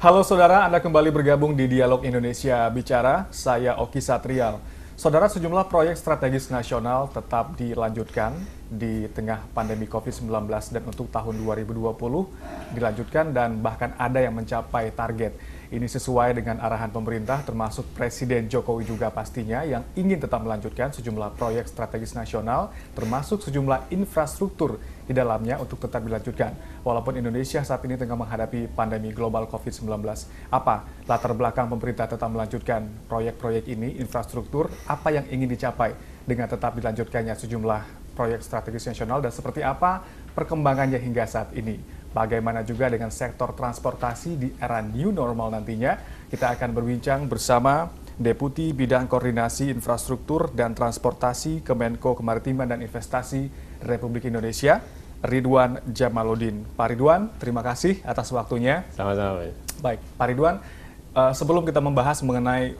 Halo saudara, Anda kembali bergabung di Dialog Indonesia Bicara, saya Oki Satrial. Saudara, sejumlah proyek strategis nasional tetap dilanjutkan di tengah pandemi COVID-19 dan untuk tahun 2020 dilanjutkan dan bahkan ada yang mencapai target. Ini sesuai dengan arahan pemerintah termasuk Presiden Jokowi juga pastinya yang ingin tetap melanjutkan sejumlah proyek strategis nasional termasuk sejumlah infrastruktur di dalamnya untuk tetap dilanjutkan. Walaupun Indonesia saat ini tengah menghadapi pandemi global COVID-19, apa latar belakang pemerintah tetap melanjutkan proyek-proyek ini, infrastruktur, apa yang ingin dicapai dengan tetap dilanjutkannya sejumlah proyek strategis nasional dan seperti apa perkembangannya hingga saat ini. Bagaimana juga dengan sektor transportasi di era new normal nantinya? Kita akan berbincang bersama Deputi Bidang Koordinasi Infrastruktur dan Transportasi Kemenko Kemaritiman dan Investasi Republik Indonesia, Ridwan Jamaluddin. Pak Ridwan, terima kasih atas waktunya. Sama-sama. Baik, Pak Ridwan, eh, sebelum kita membahas mengenai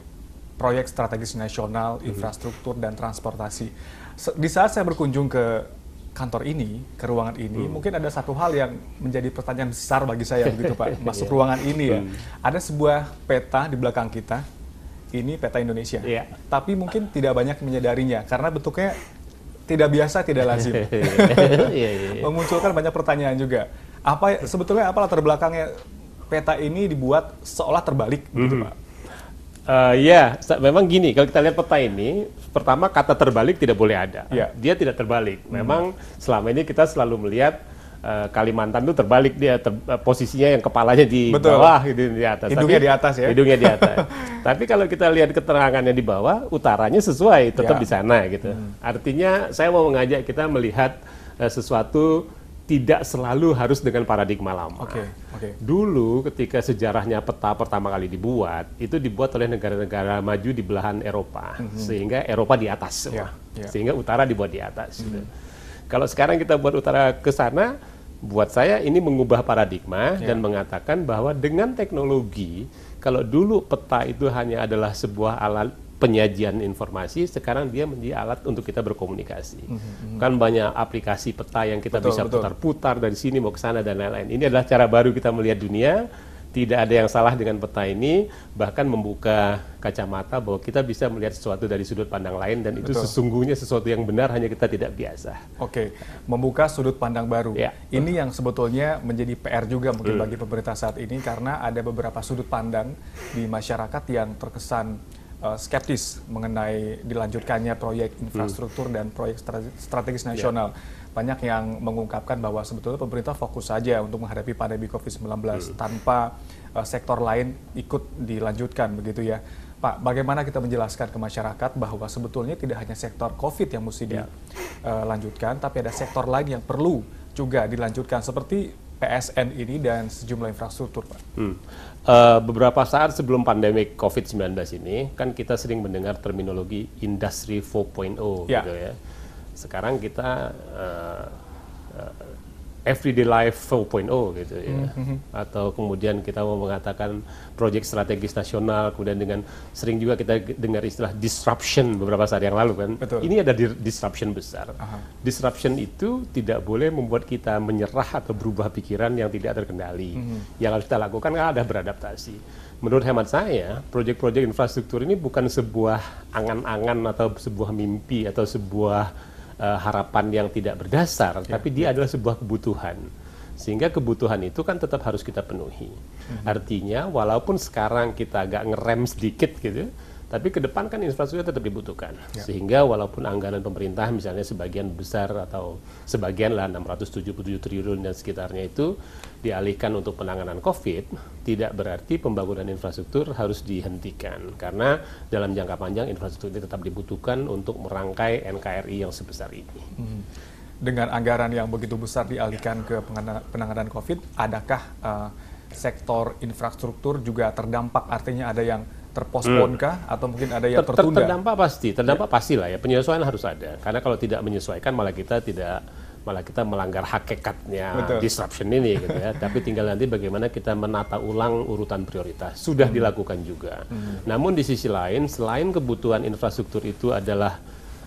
proyek strategis nasional, mhm. infrastruktur, dan transportasi, di saat saya berkunjung ke kantor ini, ke ruangan ini, hmm. mungkin ada satu hal yang menjadi pertanyaan besar bagi saya begitu Pak, iya. masuk yeah. ruangan ini ya. Ada sebuah peta di belakang kita, ini peta Indonesia. Yeah. Tapi mungkin tidak banyak menyadarinya karena bentuknya tidak biasa, tidak lazim. Iya, iya, iya. Memunculkan banyak pertanyaan juga. Apa sebetulnya apa latar belakangnya peta ini dibuat seolah terbalik mm -hmm. gitu, Pak? Uh, ya, memang gini. Kalau kita lihat peta ini, pertama kata terbalik tidak boleh ada. Yeah. Dia tidak terbalik. Hmm. Memang mm -hmm. selama ini kita selalu melihat Eh, Kalimantan itu terbalik dia ter, eh, posisinya yang kepalanya di Betul. bawah gitu di atas. Hidungnya Tapi, di atas ya. Hidungnya di atas. Tapi kalau kita lihat keterangannya di bawah, utaranya sesuai tetap ya. di sana gitu. Hmm. Artinya saya mau mengajak kita melihat uh, sesuatu tidak selalu harus dengan paradigma lama. Okay, okay. Dulu ketika sejarahnya peta pertama kali dibuat, itu dibuat oleh negara-negara maju di belahan Eropa, -hmm. hmm. sehingga Eropa di atas yeah, ya. sehingga utara dibuat di atas. Gitu. -hmm. gitu. Kalau sekarang kita buat utara ke sana, buat saya ini mengubah paradigma yeah. dan mengatakan bahwa dengan teknologi kalau dulu peta itu hanya adalah sebuah alat penyajian informasi sekarang dia menjadi alat untuk kita berkomunikasi mm-hmm. kan banyak aplikasi peta yang kita betul, bisa putar-putar dari sini mau ke sana dan lain-lain ini adalah cara baru kita melihat dunia tidak ada yang salah dengan peta ini, bahkan membuka kacamata bahwa kita bisa melihat sesuatu dari sudut pandang lain dan itu Betul. sesungguhnya sesuatu yang benar hanya kita tidak biasa. Oke, membuka sudut pandang baru. Ya. Ini yang sebetulnya menjadi PR juga mungkin hmm. bagi pemerintah saat ini karena ada beberapa sudut pandang di masyarakat yang terkesan uh, skeptis mengenai dilanjutkannya proyek infrastruktur hmm. dan proyek strategis ya. nasional. Ya banyak yang mengungkapkan bahwa sebetulnya pemerintah fokus saja untuk menghadapi pandemi COVID-19 hmm. tanpa uh, sektor lain ikut dilanjutkan begitu ya. Pak, bagaimana kita menjelaskan ke masyarakat bahwa sebetulnya tidak hanya sektor COVID yang mesti dilanjutkan, ya. eh, tapi ada sektor lain yang perlu juga dilanjutkan seperti PSN ini dan sejumlah infrastruktur, Pak. Hmm. Uh, beberapa saat sebelum pandemi COVID-19 ini, kan kita sering mendengar terminologi industri 4.0 ya. gitu ya sekarang kita uh, uh, everyday life 4.0 gitu ya. Mm-hmm. Atau kemudian kita mau mengatakan proyek strategis nasional kemudian dengan sering juga kita dengar istilah disruption beberapa saat yang lalu kan. Betul. Ini ada disruption besar. Aha. Disruption itu tidak boleh membuat kita menyerah atau berubah pikiran yang tidak terkendali. Mm-hmm. Yang harus kita lakukan kan ada beradaptasi. Menurut hemat saya, proyek-proyek infrastruktur ini bukan sebuah angan-angan atau sebuah mimpi atau sebuah uh, harapan yang tidak berdasar, yeah. tapi dia ya. adalah sebuah kebutuhan. Sehingga kebutuhan itu kan tetap harus kita penuhi. Mm -hmm. Artinya, walaupun sekarang kita agak ngerem sedikit gitu, tapi ke depan kan infrastruktur tetap dibutuhkan. Ya. Sehingga walaupun anggaran pemerintah misalnya sebagian besar atau sebagian lah 677 triliun dan sekitarnya itu dialihkan untuk penanganan COVID, tidak berarti pembangunan infrastruktur harus dihentikan. Karena dalam jangka panjang infrastruktur ini tetap dibutuhkan untuk merangkai NKRI yang sebesar ini. Hmm. Dengan anggaran yang begitu besar dialihkan ke penanganan COVID, adakah uh, sektor infrastruktur juga terdampak? Artinya ada yang terposponkah hmm. atau mungkin ada yang ter tertunda? Terdampak pasti, terdampak ya. pasti lah ya. Penyesuaian harus ada. Karena kalau tidak menyesuaikan malah kita tidak malah kita melanggar hakikatnya Betul. disruption ini gitu ya. Tapi tinggal nanti bagaimana kita menata ulang urutan prioritas. Hmm. Sudah hmm. dilakukan juga. Hmm. Namun di sisi lain selain kebutuhan infrastruktur itu adalah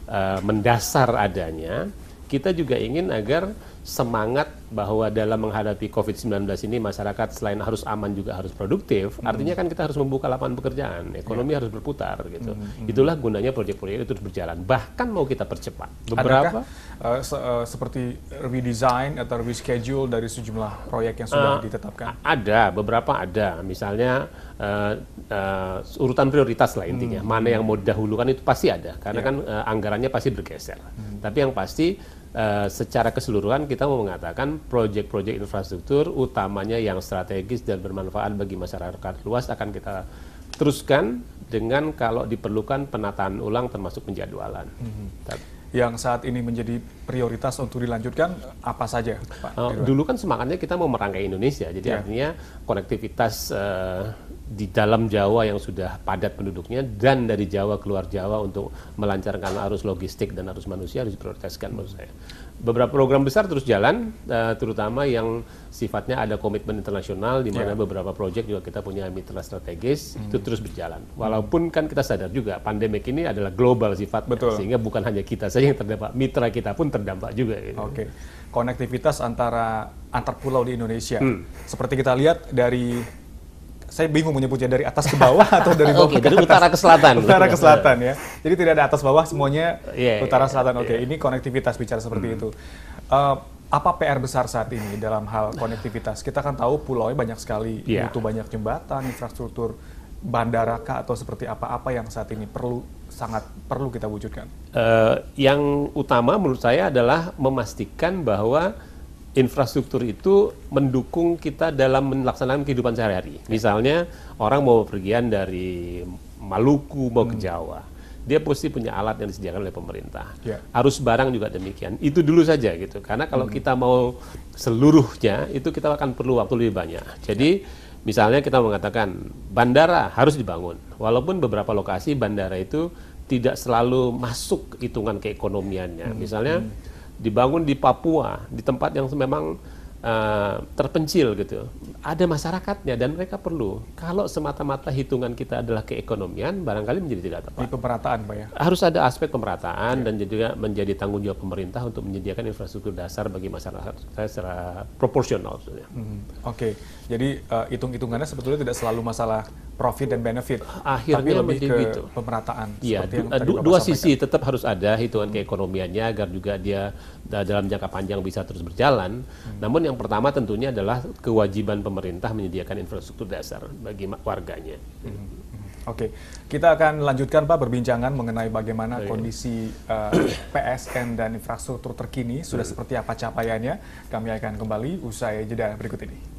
uh, mendasar adanya, kita juga ingin agar semangat bahwa dalam menghadapi COVID-19 ini masyarakat selain harus aman juga harus produktif, hmm. artinya kan kita harus membuka lapangan pekerjaan, ekonomi yeah. harus berputar gitu. Hmm, hmm. Itulah gunanya proyek-proyek itu terus berjalan. Bahkan mau kita percepat. Beberapa Adakah, eh, uh, se uh, seperti redesign atau reschedule dari sejumlah proyek yang sudah uh, ditetapkan. Ada, beberapa ada. Misalnya uh, uh, urutan prioritas lah intinya. Hmm. Mana yang mau didahulukan itu pasti ada karena yeah. kan uh, anggarannya pasti bergeser. Hmm. Tapi yang pasti Uh, secara keseluruhan kita mau mengatakan proyek-proyek infrastruktur utamanya yang strategis dan bermanfaat bagi masyarakat luas akan kita teruskan dengan kalau diperlukan penataan ulang termasuk penjadwalan. Mm-hmm. Yang saat ini menjadi prioritas untuk dilanjutkan apa saja, Pak? Uh, dulu kan semangatnya kita mau merangkai Indonesia, jadi yeah. artinya konektivitas uh, di dalam Jawa yang sudah padat penduduknya dan dari Jawa keluar Jawa untuk melancarkan arus logistik dan arus manusia harus diprioritaskan menurut saya. Beberapa program besar terus jalan, eh, terutama yang sifatnya ada komitmen internasional di mana yeah. beberapa proyek juga kita punya mitra strategis mm. itu terus berjalan. Hmm. Walaupun kan kita sadar juga pandemik ini adalah global sifat Betul. sehingga bukan hanya kita saja yang terdampak, mitra kita pun terdampak juga. Gitu. Oke, okay. konektivitas antara antar pulau di Indonesia. Mm. Seperti kita lihat dari saya bingung menyebutnya dari atas ke bawah atau dari bawah okay, ke atas. utara ke selatan. utara gitu ke ya. selatan ya. Jadi tidak ada atas bawah semuanya yeah, iya, utara yeah, selatan. Oke, okay, iya. yeah. ini konektivitas bicara seperti hmm. itu. Uh, apa PR besar saat ini dalam hal konektivitas? Kita kan tahu pulau banyak sekali, yeah. butuh banyak jembatan, infrastruktur bandara kah atau seperti apa-apa yang saat ini perlu sangat perlu kita wujudkan? Uh, yang utama menurut saya adalah memastikan bahwa infrastruktur itu mendukung kita dalam melaksanakan kehidupan sehari-hari. Ya. Misalnya orang mau pergian dari Maluku mau ke hmm. Jawa, dia pasti punya alat yang disediakan oleh pemerintah. Yeah. Arus barang juga demikian. Itu dulu saja gitu. Karena kalau hmm kita mau seluruhnya itu kita akan perlu waktu lebih banyak. Jadi yeah. misalnya kita mengatakan bandara harus dibangun. Walaupun beberapa lokasi bandara itu tidak selalu masuk hitungan keekonomiannya. hmm Misalnya hmm dibangun di Papua di tempat yang memang uh, terpencil gitu ada masyarakatnya dan mereka perlu kalau semata-mata hitungan kita adalah keekonomian barangkali menjadi tidak tepat di pemerataan pak ya harus ada aspek pemerataan ya. dan juga menjadi tanggung jawab pemerintah untuk menyediakan infrastruktur dasar bagi masyarakat saya secara proporsional hmm. oke okay. jadi eh, hitung-hitungannya sebetulnya tidak selalu masalah profit dan benefit, akhirnya tapi lebih ke gitu. pemerataan. Iya, du dua sisi tetap harus ada hitungan hmm. keekonomiannya agar juga dia dalam jangka panjang bisa terus berjalan. Hmm. Namun yang pertama tentunya adalah kewajiban pemerintah menyediakan infrastruktur dasar bagi warganya. Hmm. hmm, hmm. Oke, okay. kita akan lanjutkan Pak perbincangan mengenai bagaimana iya. kondisi uh, eh, PSN dan infrastruktur terkini sudah hmm. seperti apa capaiannya. Kami akan kembali usai jeda berikut ini.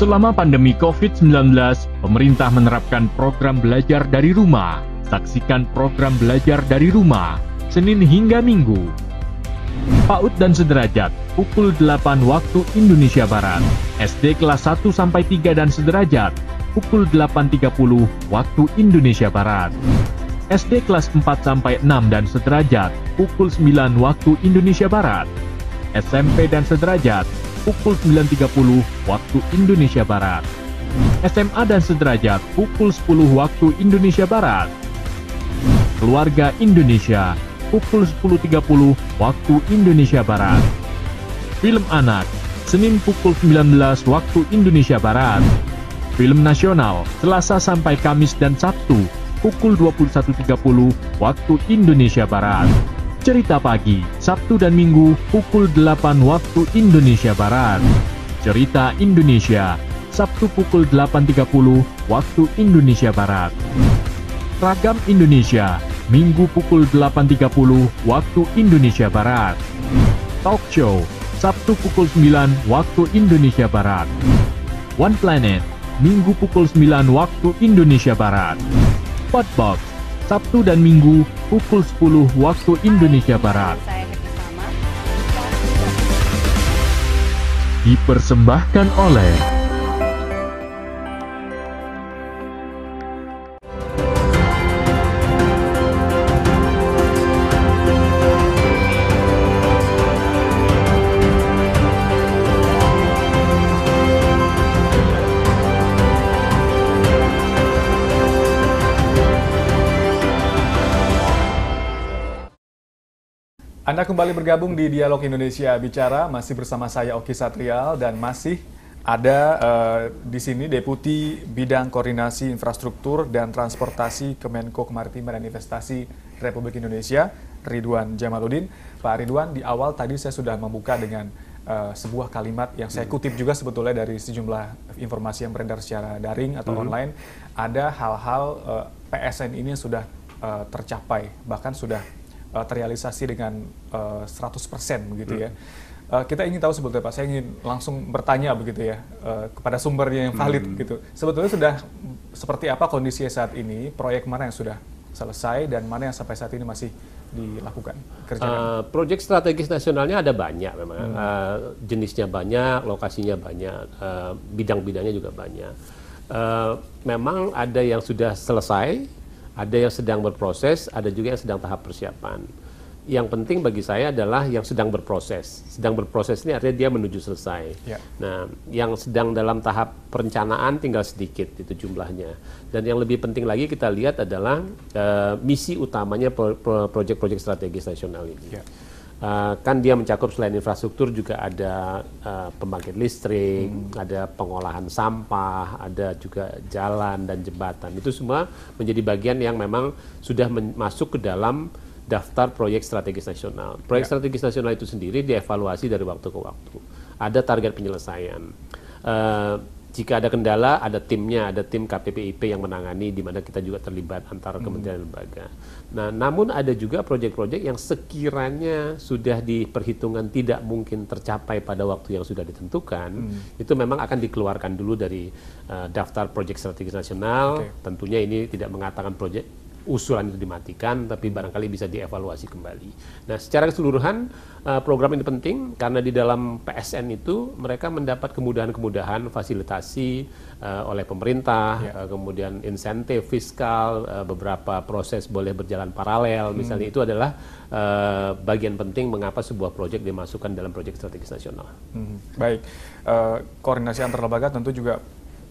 Selama pandemi COVID-19, pemerintah menerapkan program belajar dari rumah. Saksikan program belajar dari rumah, Senin hingga Minggu. PAUD dan Sederajat, pukul 8 waktu Indonesia Barat. SD kelas 1 sampai 3 dan Sederajat, pukul 8.30 waktu Indonesia Barat. SD kelas 4 sampai 6 dan sederajat, pukul 9 waktu Indonesia Barat. SMP dan sederajat, pukul 9.30 waktu Indonesia Barat. SMA dan sederajat pukul 10 waktu Indonesia Barat. Keluarga Indonesia pukul 10.30 waktu Indonesia Barat. Film anak Senin pukul 19 waktu Indonesia Barat. Film nasional Selasa sampai Kamis dan Sabtu pukul 21.30 waktu Indonesia Barat. Cerita Pagi, Sabtu dan Minggu pukul 8 waktu Indonesia Barat. Cerita Indonesia, Sabtu pukul 8.30 waktu Indonesia Barat. Ragam Indonesia, Minggu pukul 8.30 waktu Indonesia Barat. Talk Show, Sabtu pukul 9 waktu Indonesia Barat. One Planet, Minggu pukul 9 waktu Indonesia Barat. Podbox, Sabtu dan Minggu pukul 10 waktu Indonesia Barat. Dipersembahkan oleh Anda kembali bergabung di Dialog Indonesia Bicara, masih bersama saya Oki Satrial dan masih ada uh, di sini Deputi Bidang Koordinasi Infrastruktur dan Transportasi Kemenko Kemaritiman dan Investasi Republik Indonesia, Ridwan Jamaluddin. Pak Ridwan, di awal tadi saya sudah membuka dengan uh, sebuah kalimat yang saya hmm. kutip juga sebetulnya dari sejumlah informasi yang beredar secara daring atau -hmm. online. Ada hal-hal uh, eh, PSN ini yang sudah uh, tercapai, bahkan sudah uh, terrealisasi dengan uh, eh, 100% begitu hmm. ya. Uh, kita ingin tahu sebetulnya Pak, saya ingin langsung bertanya begitu ya uh, kepada sumbernya yang valid hmm. gitu. Sebetulnya sudah seperti apa kondisinya saat ini, proyek mana yang sudah selesai dan mana yang sampai saat ini masih dilakukan? Uh, proyek strategis nasionalnya ada banyak memang, hmm. uh, jenisnya banyak, lokasinya banyak, uh, bidang-bidangnya juga banyak. Uh, memang ada yang sudah selesai, ada yang sedang berproses, ada juga yang sedang tahap persiapan. Yang penting bagi saya adalah yang sedang berproses. Sedang berproses ini artinya dia menuju selesai. Yeah. Nah, yang sedang dalam tahap perencanaan tinggal sedikit itu jumlahnya. Dan yang lebih penting lagi kita lihat adalah uh, misi utamanya proyek-proyek strategis nasional ini. Yeah uh, kan dia mencakup selain infrastruktur juga ada uh, pembangkit listrik, hmm. ada pengolahan sampah, ada juga jalan dan jembatan. Itu semua menjadi bagian yang memang sudah masuk ke dalam daftar proyek strategis nasional. Proyek ya. strategis nasional itu sendiri dievaluasi dari waktu ke waktu. Ada target penyelesaian. Uh, jika ada kendala, ada timnya, ada tim KPPIP yang menangani, di mana kita juga terlibat antara hmm. kementerian dan lembaga. Nah, namun ada juga proyek-proyek yang sekiranya sudah diperhitungan tidak mungkin tercapai pada waktu yang sudah ditentukan, hmm. itu memang akan dikeluarkan dulu dari uh, daftar proyek strategis nasional. Okay. Tentunya ini tidak mengatakan proyek usulan itu dimatikan, tapi barangkali bisa dievaluasi kembali. Nah, secara keseluruhan eh, program ini penting karena di dalam PSN itu mereka mendapat kemudahan-kemudahan fasilitasi eh, oleh pemerintah, ya. Eh, kemudian insentif fiskal, beberapa proses boleh berjalan paralel. Hmm. Misalnya hmm. itu adalah bagian penting mengapa sebuah proyek dimasukkan dalam proyek strategis nasional. Hmm. Baik, koordinasi antar lembaga tentu juga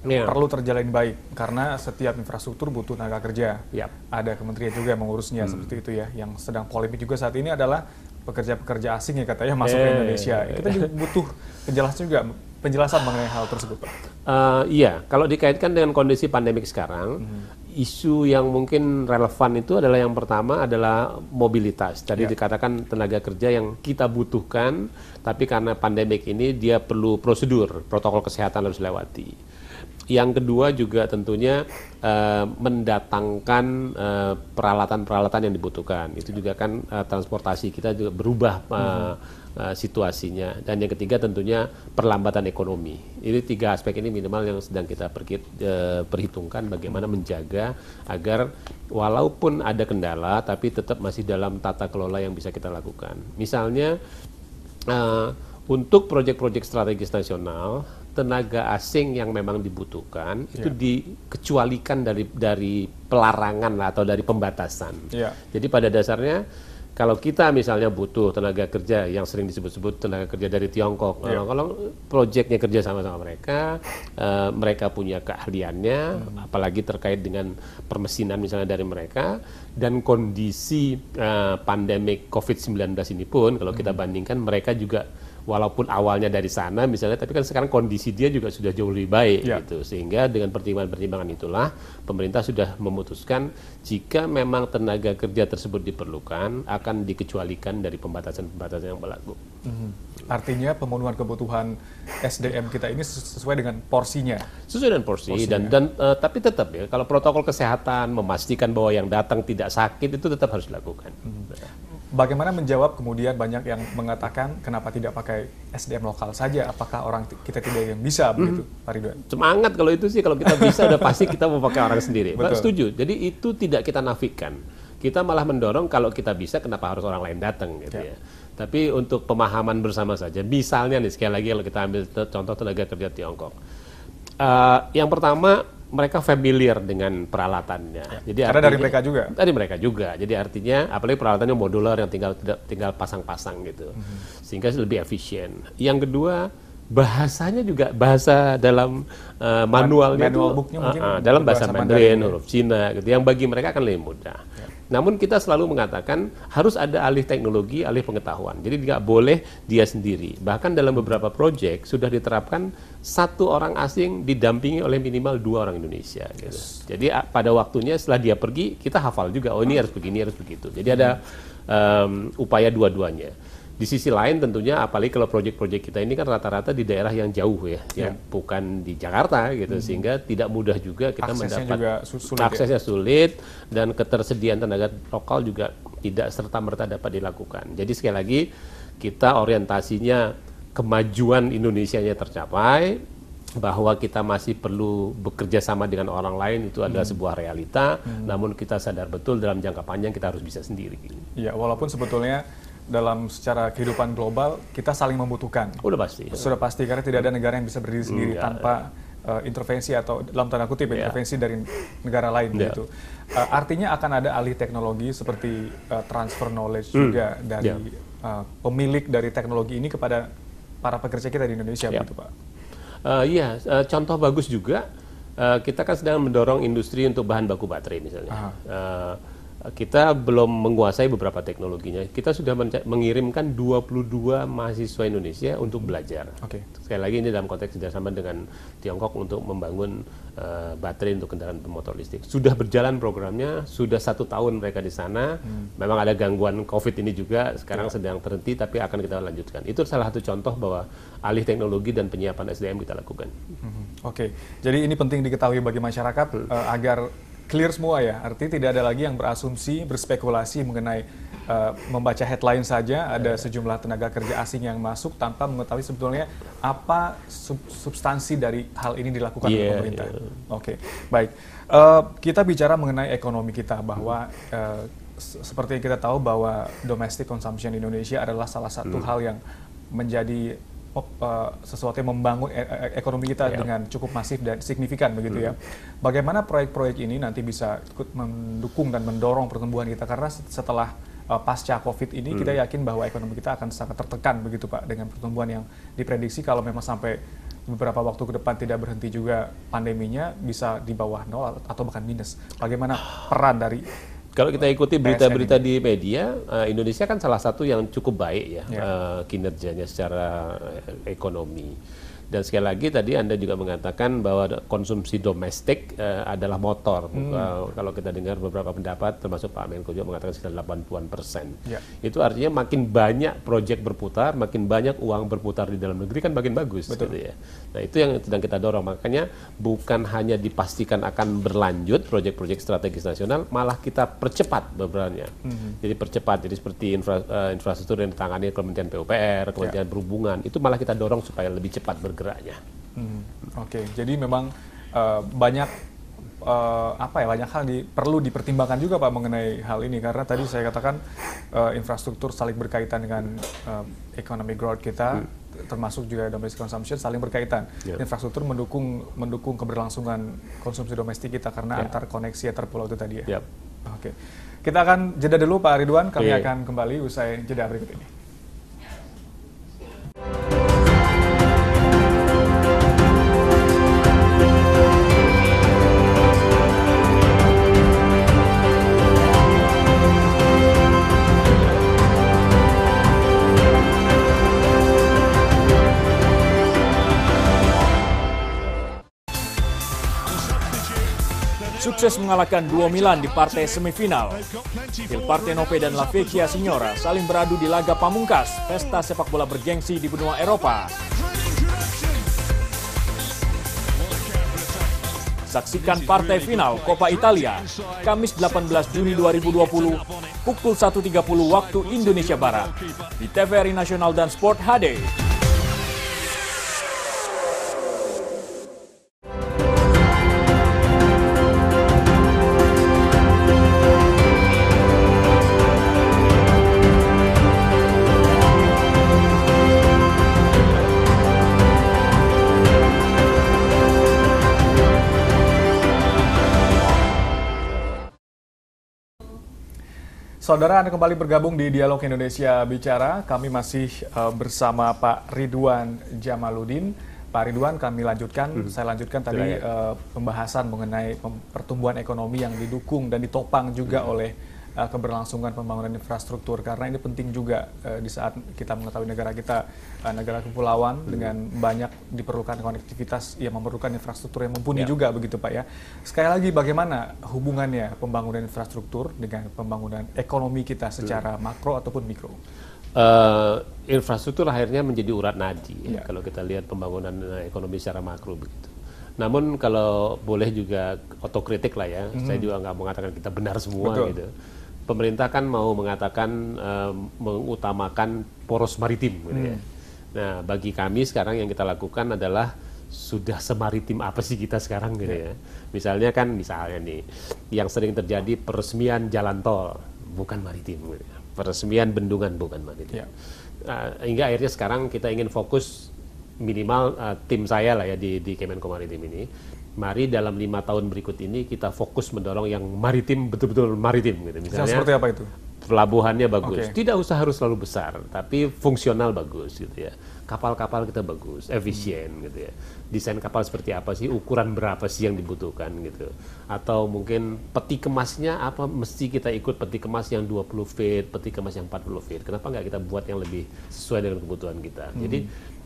yeah. perlu terjalin baik karena setiap infrastruktur butuh tenaga kerja. Yep. Iya. Ada kementerian juga yang mengurusnya hmm. seperti itu ya. Yang sedang polemik juga saat ini adalah pekerja-pekerja asing ya katanya masuk yeah, ke iya, Indonesia. yeah. Kita iya. juga butuh penjelasan juga penjelasan mengenai hal tersebut, Pak. Uh, iya, kalau dikaitkan dengan kondisi pandemik sekarang, hmm. isu yang mungkin relevan itu adalah yang pertama adalah mobilitas. Tadi yeah. dikatakan tenaga kerja yang kita butuhkan, tapi karena pandemik ini dia perlu prosedur, protokol kesehatan harus lewati. Yang kedua juga tentunya uh, mendatangkan eh, peralatan-peralatan uh, yang dibutuhkan. Itu juga kan uh, transportasi kita juga berubah uh, uh, situasinya. Dan yang ketiga tentunya perlambatan ekonomi. Ini tiga aspek ini minimal yang sedang kita perkit, uh, perhitungkan bagaimana hmm. menjaga agar walaupun ada kendala tapi tetap masih dalam tata kelola yang bisa kita lakukan. Misalnya uh, untuk proyek-proyek strategis nasional tenaga asing yang memang dibutuhkan yeah. itu ya. dikecualikan dari dari pelarangan atau dari pembatasan. Yeah. Jadi pada dasarnya kalau kita misalnya butuh tenaga kerja yang sering disebut-sebut tenaga kerja dari Tiongkok, yeah. kalau proyeknya kerja sama sama mereka, uh, mereka punya keahliannya, hmm. apalagi terkait dengan permesinan misalnya dari mereka dan kondisi uh, pandemik COVID-19 ini pun kalau hmm. kita bandingkan mereka juga walaupun awalnya dari sana misalnya tapi kan sekarang kondisi dia juga sudah jauh lebih baik ya. gitu sehingga dengan pertimbangan-pertimbangan itulah pemerintah sudah memutuskan jika memang tenaga kerja tersebut diperlukan akan dikecualikan dari pembatasan-pembatasan yang berlaku. Mhm. Artinya pemenuhan kebutuhan SDM kita ini sesuai dengan porsinya. Sesuai dengan porsi porsinya. dan dan uh, tapi tetap ya kalau protokol kesehatan memastikan bahwa yang datang tidak sakit itu tetap harus dilakukan. hmm bagaimana menjawab kemudian banyak yang mengatakan kenapa tidak pakai SDM lokal saja? Apakah orang kita tidak yang bisa hmm. begitu, hmm. Pak Ridwan? Semangat kalau itu sih kalau kita bisa udah pasti kita mau pakai orang sendiri. Betul. Pak setuju. Jadi itu tidak kita nafikan. Kita malah mendorong kalau kita bisa kenapa harus orang lain datang gitu ya. ya. Tapi untuk pemahaman bersama saja. Misalnya nih sekali lagi kalau kita ambil contoh tenaga kerja Tiongkok. Uh, yang pertama mereka familiar dengan peralatannya. Ya, jadi karena artinya, dari mereka juga. Dari mereka juga. Jadi artinya apalagi peralatannya modular yang tinggal tinggal pasang-pasang gitu. -hmm. Sehingga lebih efisien. Yang kedua, bahasanya juga bahasa dalam uh, eh, manual manual itu, uh, uh, dalam bahasa, bahasa Mandarin, Mandarin ya. huruf Cina gitu yang bagi mereka akan lebih mudah. Namun kita selalu mengatakan harus ada alih teknologi, alih pengetahuan. Jadi tidak boleh dia sendiri. Bahkan dalam beberapa proyek sudah diterapkan satu orang asing didampingi oleh minimal dua orang Indonesia. Gitu. Yes. Jadi ah, pada waktunya setelah dia pergi kita hafal juga oh ini harus begini harus begitu. Jadi ada um, upaya dua-duanya. Di sisi lain tentunya apalagi kalau proyek-proyek kita ini kan rata-rata di daerah yang jauh ya, ya. yang bukan di Jakarta gitu hmm. sehingga tidak mudah juga kita aksesnya mendapat juga sulit ya. aksesnya ya? sulit dan ketersediaan tenaga lokal juga tidak serta merta dapat dilakukan. Jadi sekali lagi kita orientasinya kemajuan Indonesia nya tercapai, bahwa kita masih perlu bekerja sama dengan orang lain itu adalah hmm. sebuah realita. Hmm. Namun kita sadar betul dalam jangka panjang kita harus bisa sendiri. Ya, walaupun sebetulnya dalam secara kehidupan global kita saling membutuhkan. sudah pasti. Sudah pasti karena tidak ada negara yang bisa berdiri sendiri hmm, tanpa uh, intervensi atau dalam tanda kutip ya. intervensi dari negara lain ya. gitu. Uh, artinya akan ada alih teknologi seperti uh, transfer knowledge hmm. juga dari ya. uh, pemilik dari teknologi ini kepada para pekerja kita di Indonesia ya. begitu Pak. Uh, iya, uh, contoh bagus juga uh, kita kan sedang mendorong industri untuk bahan baku baterai misalnya. Uh, kita belum menguasai beberapa teknologinya. Kita sudah mengirimkan 22 mahasiswa Indonesia untuk belajar. Okay. Sekali lagi ini dalam konteks kerjasama dengan Tiongkok untuk membangun uh, baterai untuk kendaraan bermotor listrik. Sudah berjalan programnya, sudah satu tahun mereka di sana. Hmm. Memang ada gangguan COVID ini juga, sekarang yeah. sedang terhenti, tapi akan kita lanjutkan. Itu salah satu contoh bahwa alih teknologi dan penyiapan SDM kita lakukan. Hmm. Oke, okay. jadi ini penting diketahui bagi masyarakat hmm. uh, agar clear semua ya. Artinya tidak ada lagi yang berasumsi, berspekulasi mengenai uh, membaca headline saja ada iya. sejumlah tenaga kerja asing yang masuk tanpa mengetahui sebetulnya apa sub substansi dari hal ini dilakukan yeah, oleh iya, pemerintah. Yeah. Oke, okay. baik. Uh, kita bicara mengenai ekonomi kita bahwa uh, seperti yang kita tahu bahwa domestic consumption Indonesia adalah salah satu hmm. hal yang menjadi Oh, eh, sesuatu yang membangun e-, e-, ekonomi kita yep. Iya. dengan cukup masif dan signifikan begitu ya. hmm. ya. Bagaimana proyek-proyek ini nanti bisa mendukung dan mendorong pertumbuhan kita karena setelah eh, pasca Covid ini hmm. kita yakin bahwa ekonomi kita akan sangat tertekan begitu Pak dengan pertumbuhan yang diprediksi kalau memang sampai beberapa waktu ke depan tidak berhenti juga pandeminya bisa di bawah nol atau bahkan minus. Bagaimana peran dari kalau kita ikuti berita-berita di media, eh, Indonesia kan salah satu yang cukup baik ya, ya. Eh, kinerjanya secara eh, ekonomi. Dan sekali lagi tadi Anda juga mengatakan bahwa konsumsi domestik uh, adalah motor. Hmm. Uh, kalau kita dengar beberapa pendapat, termasuk Pak Menko juga mengatakan sekitar 80-an persen. Ya. Itu artinya makin banyak proyek berputar, makin banyak uang berputar di dalam negeri kan makin bagus. Betul. Gitu ya. Nah itu yang sedang kita dorong. Makanya bukan hanya dipastikan akan berlanjut proyek-proyek strategis nasional, malah kita percepat beberapa Hmm. Jadi percepat. Jadi seperti infra, uh, infrastruktur yang ditangani Kementerian PUPR, Kementerian ya. Perhubungan, itu malah kita dorong supaya lebih cepat bergerak geraknya. Hmm, Oke, okay. jadi memang uh, banyak uh, apa ya banyak hal di, perlu dipertimbangkan juga pak mengenai hal ini karena tadi saya katakan uh, infrastruktur saling berkaitan dengan uh, economic growth kita hmm. termasuk juga domestic consumption saling berkaitan yeah. infrastruktur mendukung mendukung keberlangsungan konsumsi domestik kita karena yeah. antar koneksi antar pulau itu tadi ya yep. Ya. oke okay. kita akan jeda dulu pak Ridwan kami yeah. akan kembali usai jeda berikut ini. sukses mengalahkan dua Milan di partai semifinal. Il Partenope dan La Vecchia Signora saling beradu di laga pamungkas, pesta sepak bola bergengsi di benua Eropa. Saksikan partai final Coppa Italia, Kamis 18 Juni 2020, pukul 1.30 waktu Indonesia Barat, di TVRI Nasional dan Sport HD. Saudara Anda kembali bergabung di Dialog Indonesia Bicara. Kami masih uh, bersama Pak Ridwan Jamaludin. Pak Ridwan, kami lanjutkan. Hmm. Saya lanjutkan tadi Uh, pembahasan mengenai pertumbuhan ekonomi yang didukung dan ditopang juga hmm. oleh uh, keberlangsungan pembangunan infrastruktur karena ini penting juga uh, di saat kita mengetahui negara kita uh, negara kepulauan hmm. dengan banyak diperlukan konektivitas yang memerlukan infrastruktur yang mumpuni ya. juga begitu Pak ya. Sekali lagi bagaimana hubungannya pembangunan infrastruktur dengan pembangunan ekonomi kita secara hmm. makro ataupun mikro? Uh, infrastruktur akhirnya menjadi urat nadi ya. ya, kalau kita lihat pembangunan ekonomi secara makro begitu. Namun kalau boleh juga otokritik lah ya, mm -hmm. saya juga nggak mengatakan kita benar semua Betul. gitu pemerintah kan mau mengatakan uh, mengutamakan poros maritim gitu ya. Hmm. Nah, bagi kami sekarang yang kita lakukan adalah sudah semaritim apa sih kita sekarang gitu ya. ya. Misalnya kan misalnya nih yang sering terjadi peresmian jalan tol bukan maritim gitu ya. Peresmian bendungan bukan maritim. Ya. Uh, hingga akhirnya sekarang kita ingin fokus minimal uh, tim saya lah ya di di Kemenko Maritim ini mari dalam lima tahun berikut ini kita fokus mendorong yang maritim betul-betul maritim gitu misalnya seperti apa itu pelabuhannya bagus okay. tidak usah harus selalu besar tapi fungsional bagus gitu ya kapal-kapal kita bagus hmm. efisien hmm. gitu ya desain kapal seperti apa sih ukuran berapa sih yang dibutuhkan gitu atau mungkin peti kemasnya apa mesti kita ikut peti kemas yang 20 feet peti kemas yang 40 feet kenapa nggak kita buat yang lebih sesuai dengan kebutuhan kita hmm. jadi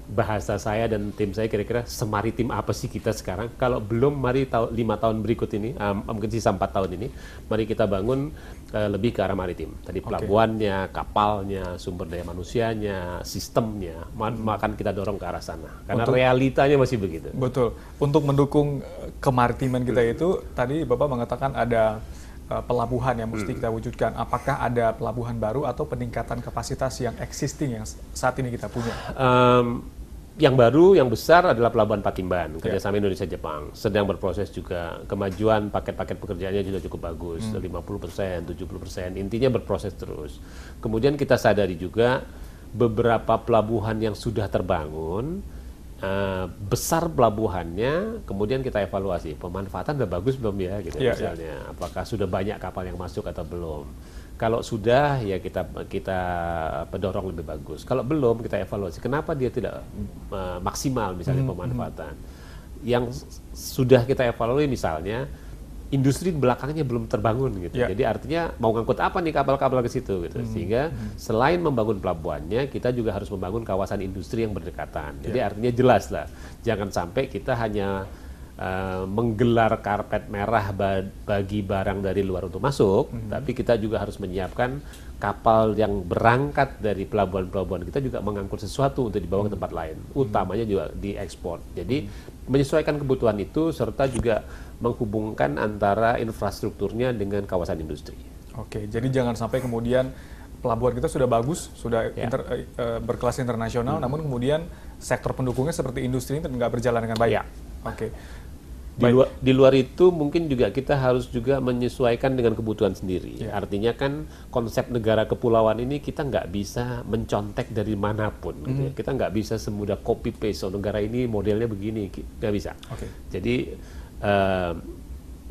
bahasa saya dan tim saya kira-kira semari tim apa sih kita sekarang? Kalau belum, mari tahu lima tahun berikut ini, um, mungkin sisa empat tahun ini, mari kita bangun uh, lebih ke arah maritim. Tadi pelabuhannya, kapalnya, sumber daya manusianya, sistemnya, hmm. makan kita dorong ke arah sana. Karena Untuk, realitanya masih begitu. Betul. Untuk mendukung eh, kemaritiman kita hmm. itu, tadi bapak mengatakan ada eh, pelabuhan yang mesti hmm. kita wujudkan. Apakah ada pelabuhan baru atau peningkatan kapasitas yang existing yang saat ini kita punya? Um, yang baru, yang besar adalah Pelabuhan Patimban, ya. kerjasama Indonesia-Jepang. Sedang berproses juga. Kemajuan paket-paket pekerjaannya juga cukup bagus, hmm. 50%, 70%, intinya berproses terus. Kemudian kita sadari juga beberapa pelabuhan yang sudah terbangun, uh, besar pelabuhannya, kemudian kita evaluasi, pemanfaatan sudah bagus belum ya, gitu yeah, ya. misalnya. Yeah. Apakah sudah banyak kapal yang masuk atau belum kalau sudah ya kita kita pedorong lebih bagus. Kalau belum kita evaluasi kenapa dia tidak uh, maksimal misalnya hmm, pemanfaatan. Hmm. Yang sudah kita evaluasi misalnya industri belakangnya belum terbangun gitu. Yeah. Jadi artinya mau ngangkut apa nih kapal-kapal ke situ gitu. Hmm. Sehingga hmm. selain membangun pelabuhannya, kita juga harus membangun kawasan industri yang berdekatan. Jadi yeah. artinya jelas lah, jangan sampai kita hanya Eh, menggelar karpet merah bagi barang dari luar untuk masuk, mm -hmm. tapi kita juga harus menyiapkan kapal yang berangkat dari pelabuhan-pelabuhan kita juga mengangkut sesuatu untuk dibawa ke mhm. tempat lain, mhm. utamanya juga diekspor. Jadi mhm. menyesuaikan kebutuhan itu serta juga menghubungkan antara infrastrukturnya dengan kawasan industri. Oke, jadi jangan sampai kemudian pelabuhan kita sudah bagus, sudah yeah. inter, e, berkelas internasional, hmm. namun kemudian sektor pendukungnya seperti industri ini tidak berjalan dengan baik. Yeah. Oke, di luar, di luar itu mungkin juga kita harus juga menyesuaikan dengan kebutuhan sendiri. Yeah. Artinya kan konsep negara kepulauan ini kita nggak bisa mencontek dari manapun. Mm. Gitu ya. Hmm. Kita nggak bisa semudah copy paste. Oh negara ini modelnya begini, nggak bisa. Okay. Jadi uh,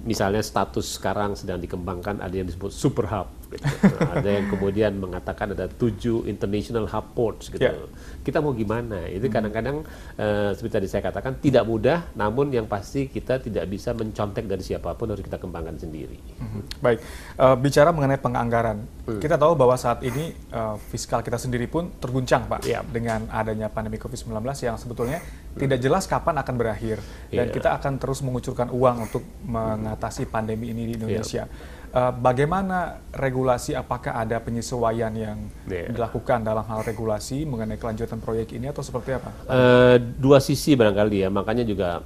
misalnya status sekarang sedang dikembangkan ada yang disebut super hub Gitu. ada yang kemudian mengatakan ada tujuh international hub ports gitu. Yeah. Kita mau gimana? Itu kadang-kadang uh, seperti tadi saya katakan tidak mudah, namun yang pasti kita tidak bisa mencontek dari siapapun harus kita kembangkan sendiri. hmm Baik, uh, bicara mengenai penganggaran, mm. kita tahu bahwa saat ini uh, fiskal kita sendiri pun terguncang, Pak, yeah. dengan adanya pandemi COVID-19 yang sebetulnya mm. tidak jelas kapan akan berakhir dan yeah. kita akan terus mengucurkan uang untuk mengatasi pandemi ini di ya. Indonesia. Yeah. Eh, bagaimana regulasi apakah ada penyesuaian yang yeah. dilakukan dalam hal regulasi mengenai kelanjutan proyek ini atau seperti apa? Uh, dua sisi barangkali ya, makanya juga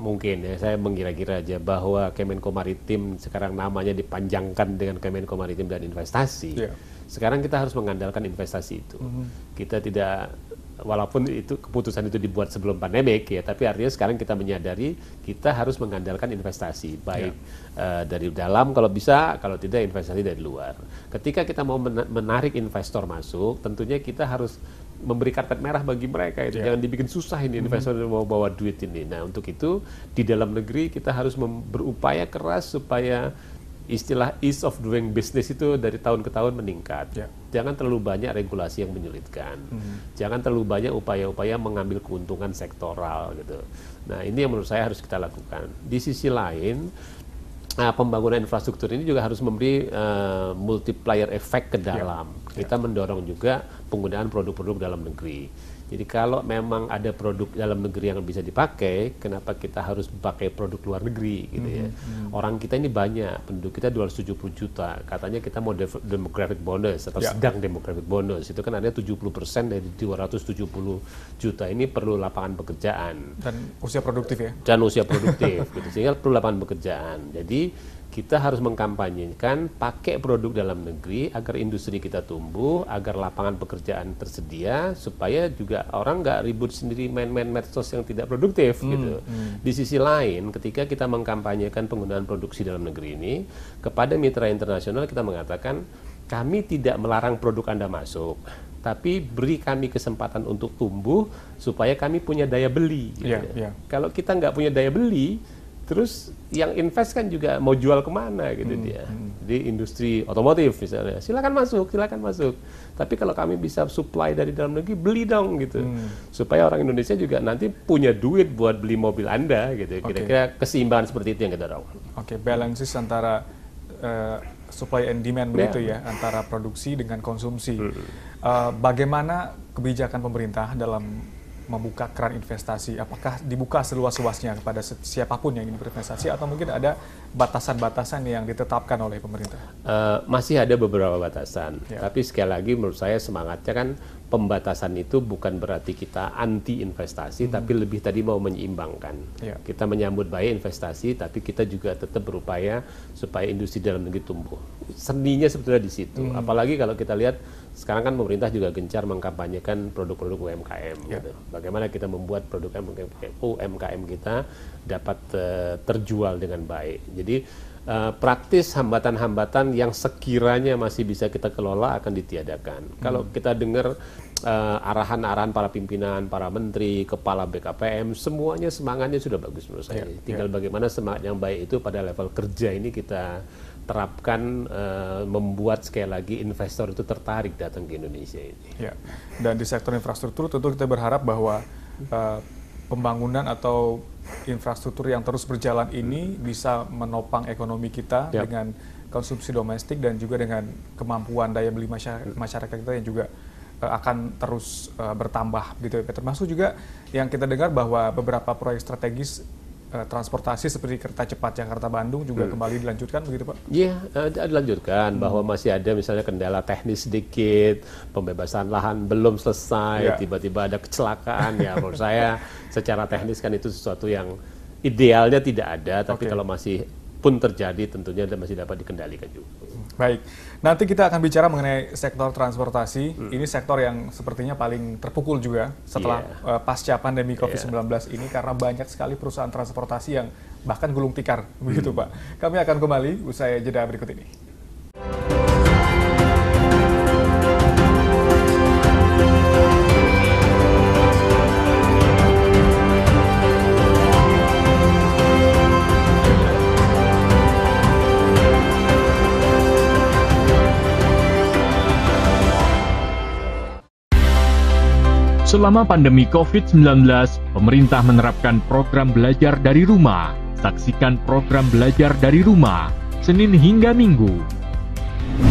mungkin ya saya mengira-kira aja bahwa Kemenko Maritim sekarang namanya dipanjangkan dengan Kemenko Maritim dan Investasi. Yeah. Sekarang kita harus mengandalkan investasi itu. Mm -hmm. Kita tidak walaupun itu keputusan itu dibuat sebelum pandemik ya, tapi artinya sekarang kita menyadari kita harus mengandalkan investasi baik ya. uh, dari dalam kalau bisa, kalau tidak investasi dari luar. Ketika kita mau menarik investor masuk, tentunya kita harus memberi karpet merah bagi mereka itu ya. jangan dibikin susah ini hmm. investor mm -hmm. mau bawa duit ini. Nah untuk itu di dalam negeri kita harus berupaya keras supaya istilah ease of doing business itu dari tahun ke tahun meningkat. Yeah. Jangan terlalu banyak regulasi yang menyulitkan. Mm. Jangan terlalu banyak upaya-upaya mengambil keuntungan sektoral gitu. Nah, ini yang menurut saya harus kita lakukan. Di sisi lain, nah, pembangunan infrastruktur ini juga harus memberi uh, multiplier effect ke ya. dalam. Yeah. Kita yeah. mendorong juga penggunaan produk-produk dalam negeri jadi kalau memang ada produk dalam negeri yang bisa dipakai, kenapa kita harus pakai produk luar negeri gitu Mm -hmm. Orang kita ini banyak, penduduk kita 270 juta. Katanya kita mau demographic bonus atau yeah. sedang demographic bonus. Itu kan ada 70% dari 270 juta ini perlu lapangan pekerjaan. Dan usia produktif ya. Dan usia produktif gitu. Sehingga perlu lapangan pekerjaan. Jadi kita harus mengkampanyekan pakai produk dalam negeri agar industri kita tumbuh, agar lapangan pekerjaan tersedia, supaya juga orang nggak ribut sendiri main-main medsos yang tidak produktif hmm, gitu. Hmm. Di sisi lain, ketika kita mengkampanyekan penggunaan produksi dalam negeri ini kepada mitra internasional kita mengatakan kami tidak melarang produk Anda masuk, tapi beri kami kesempatan untuk tumbuh supaya kami punya daya beli. Gitu. Yeah, yeah. Ya. Kalau kita nggak punya daya beli Terus yang invest kan juga mau jual kemana gitu hmm, dia. Hmm. Jadi industri otomotif misalnya, silakan masuk, silakan masuk. Tapi kalau kami bisa supply dari dalam negeri, beli dong gitu. Hmm. Supaya orang Indonesia juga nanti punya duit buat beli mobil Anda gitu. Ya. Kira-kira okay. keseimbangan seperti itu yang kita dorong. Oke, okay, balances antara uh, supply and demand yeah. ya, antara produksi dengan konsumsi. Hmm. Uh, bagaimana kebijakan pemerintah dalam membuka keran investasi? Apakah dibuka seluas-luasnya kepada siapapun yang ingin berinvestasi atau mungkin ada batasan-batasan yang ditetapkan oleh pemerintah? Uh, masih ada beberapa batasan, ya. tapi sekali lagi menurut saya semangatnya kan pembatasan itu bukan berarti kita anti investasi, hmm. tapi lebih tadi mau menyeimbangkan. Ya. Kita menyambut baik investasi, tapi kita juga tetap berupaya supaya industri dalam negeri tumbuh. Seninya sebetulnya di situ. Hmm. Apalagi kalau kita lihat sekarang kan pemerintah juga gencar mengkampanyekan produk-produk UMKM. Ya. Gitu. Bagaimana kita membuat produk UMKM kita dapat uh, terjual dengan baik. Jadi uh, praktis hambatan-hambatan yang sekiranya masih bisa kita kelola akan ditiadakan. Hmm. Kalau kita dengar eh, arahan-arahan uh, para pimpinan, para menteri, kepala BKPM, semuanya semangatnya sudah bagus menurut saya. Yeah, ya. Tinggal yeah. bagaimana semangat yang baik itu pada level kerja ini kita terapkan uh, eh, membuat sekali lagi investor itu tertarik datang ke Indonesia ini. Ya. Dan di sektor infrastruktur tentu kita berharap bahwa uh, pembangunan atau infrastruktur yang terus berjalan ini bisa menopang ekonomi kita ya. dengan konsumsi domestik dan juga dengan kemampuan daya beli hmm. masyarakat, kita yang juga eh, akan terus bertambah gitu ya. Termasuk juga yang kita dengar bahwa beberapa proyek strategis Eh, transportasi seperti kereta cepat Jakarta-Bandung juga hmm. kembali dilanjutkan begitu Pak? Iya, yeah, dilanjutkan hmm. bahwa masih ada misalnya kendala teknis sedikit, pembebasan lahan belum selesai, iya. tiba-tiba yeah. ada kecelakaan ya menurut saya secara teknis kan itu sesuatu yang idealnya tidak ada tapi okay. kalau masih pun terjadi tentunya masih dapat dikendalikan juga. Baik, nanti kita akan bicara mengenai sektor transportasi. Hmm. Ini sektor yang sepertinya paling terpukul juga setelah yeah. Iya. uh, pasca pandemi iya. COVID-19 yeah. ini karena banyak sekali perusahaan transportasi yang bahkan gulung tikar, hmm. begitu hmm. Pak. Kami akan kembali usai jeda berikut ini. Selama pandemi COVID-19, pemerintah menerapkan program belajar dari rumah. Saksikan program belajar dari rumah, Senin hingga Minggu.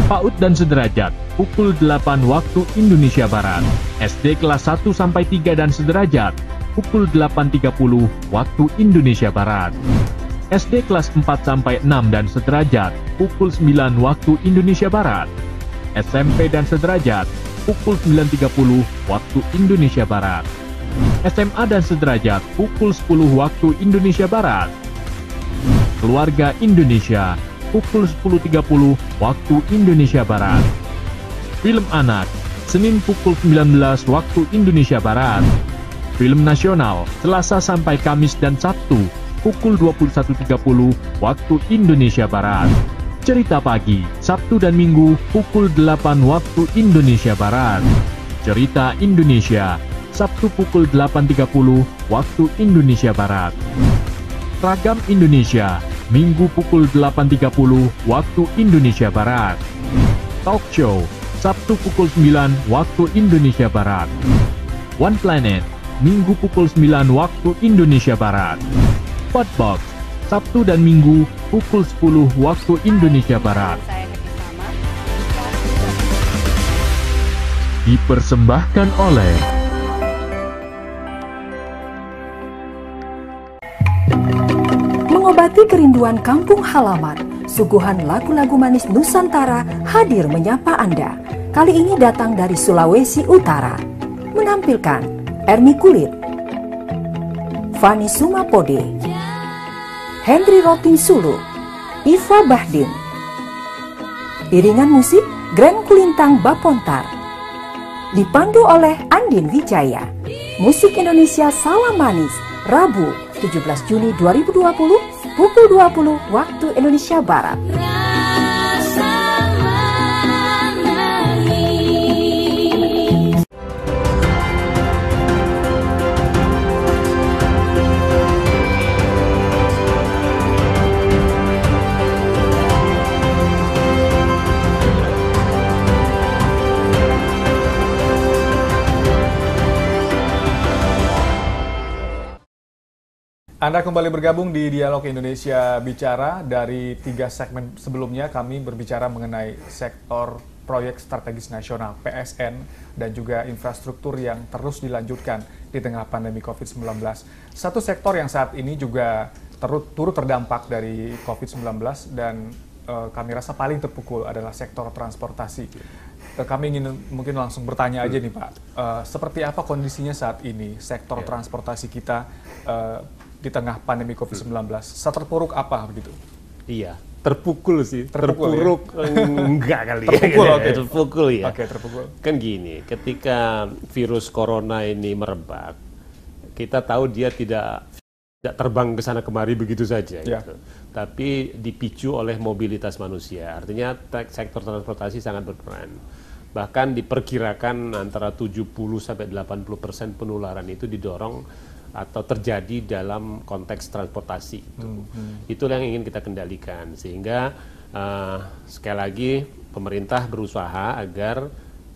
PAUD dan Sederajat, pukul 8 waktu Indonesia Barat. SD kelas 1 sampai 3 dan Sederajat, pukul 8.30 waktu Indonesia Barat. SD kelas 4 sampai 6 dan Sederajat, pukul 9 waktu Indonesia Barat. SMP dan Sederajat, pukul 9.30 waktu Indonesia Barat. SMA dan sederajat pukul 10 waktu Indonesia Barat. Keluarga Indonesia pukul 10.30 waktu Indonesia Barat. Film anak Senin pukul 19 waktu Indonesia Barat. Film nasional Selasa sampai Kamis dan Sabtu pukul 21.30 waktu Indonesia Barat. Cerita pagi, Sabtu dan Minggu pukul 8 waktu Indonesia Barat. Cerita Indonesia, Sabtu pukul 8.30 waktu Indonesia Barat. Ragam Indonesia, Minggu pukul 8.30 waktu Indonesia Barat. Talk Show, Sabtu pukul 9 waktu Indonesia Barat. One Planet, Minggu pukul 9 waktu Indonesia Barat. Podbox, Sabtu dan Minggu pukul 10 waktu Indonesia Barat. Dipersembahkan oleh Mengobati kerinduan kampung halaman, suguhan lagu-lagu manis Nusantara hadir menyapa Anda. Kali ini datang dari Sulawesi Utara. Menampilkan Ermi Kulit, Fani Sumapode, Henry Rotin Sulu, Iva Bahdin. Iringan musik Grand Kulintang Bapontar. Dipandu oleh Andin Wijaya. Musik Indonesia Salam Manis, Rabu 17 Juni 2020, pukul 20 waktu Indonesia Barat. Anda kembali bergabung di Dialog Indonesia Bicara. Dari tiga segmen sebelumnya kami berbicara mengenai sektor proyek strategis nasional PSN dan juga infrastruktur yang terus dilanjutkan di tengah pandemi COVID-19. Satu sektor yang saat ini juga terus turut terdampak dari COVID-19 dan e, kami rasa paling terpukul adalah sektor transportasi. E, kami ingin mungkin langsung bertanya aja nih Pak, e, seperti apa kondisinya saat ini sektor ya. transportasi kita di tengah pandemi COVID-19? terpuruk apa begitu? Iya, terpukul sih, terpukul, ya? terpuruk ya? enggak kali ya. terpukul, ya. Okay. Iya. Terpukul ya. Oke, okay, terpukul. Kan gini, ketika virus corona ini merebak, kita tahu dia tidak tidak terbang ke sana kemari begitu saja yeah. gitu. Tapi dipicu oleh mobilitas manusia. Artinya sektor transportasi sangat berperan. Bahkan diperkirakan antara 70 sampai 80% penularan itu didorong atau terjadi dalam konteks transportasi itu. Hmm, hmm. Itulah yang ingin kita kendalikan sehingga uh, sekali lagi pemerintah berusaha agar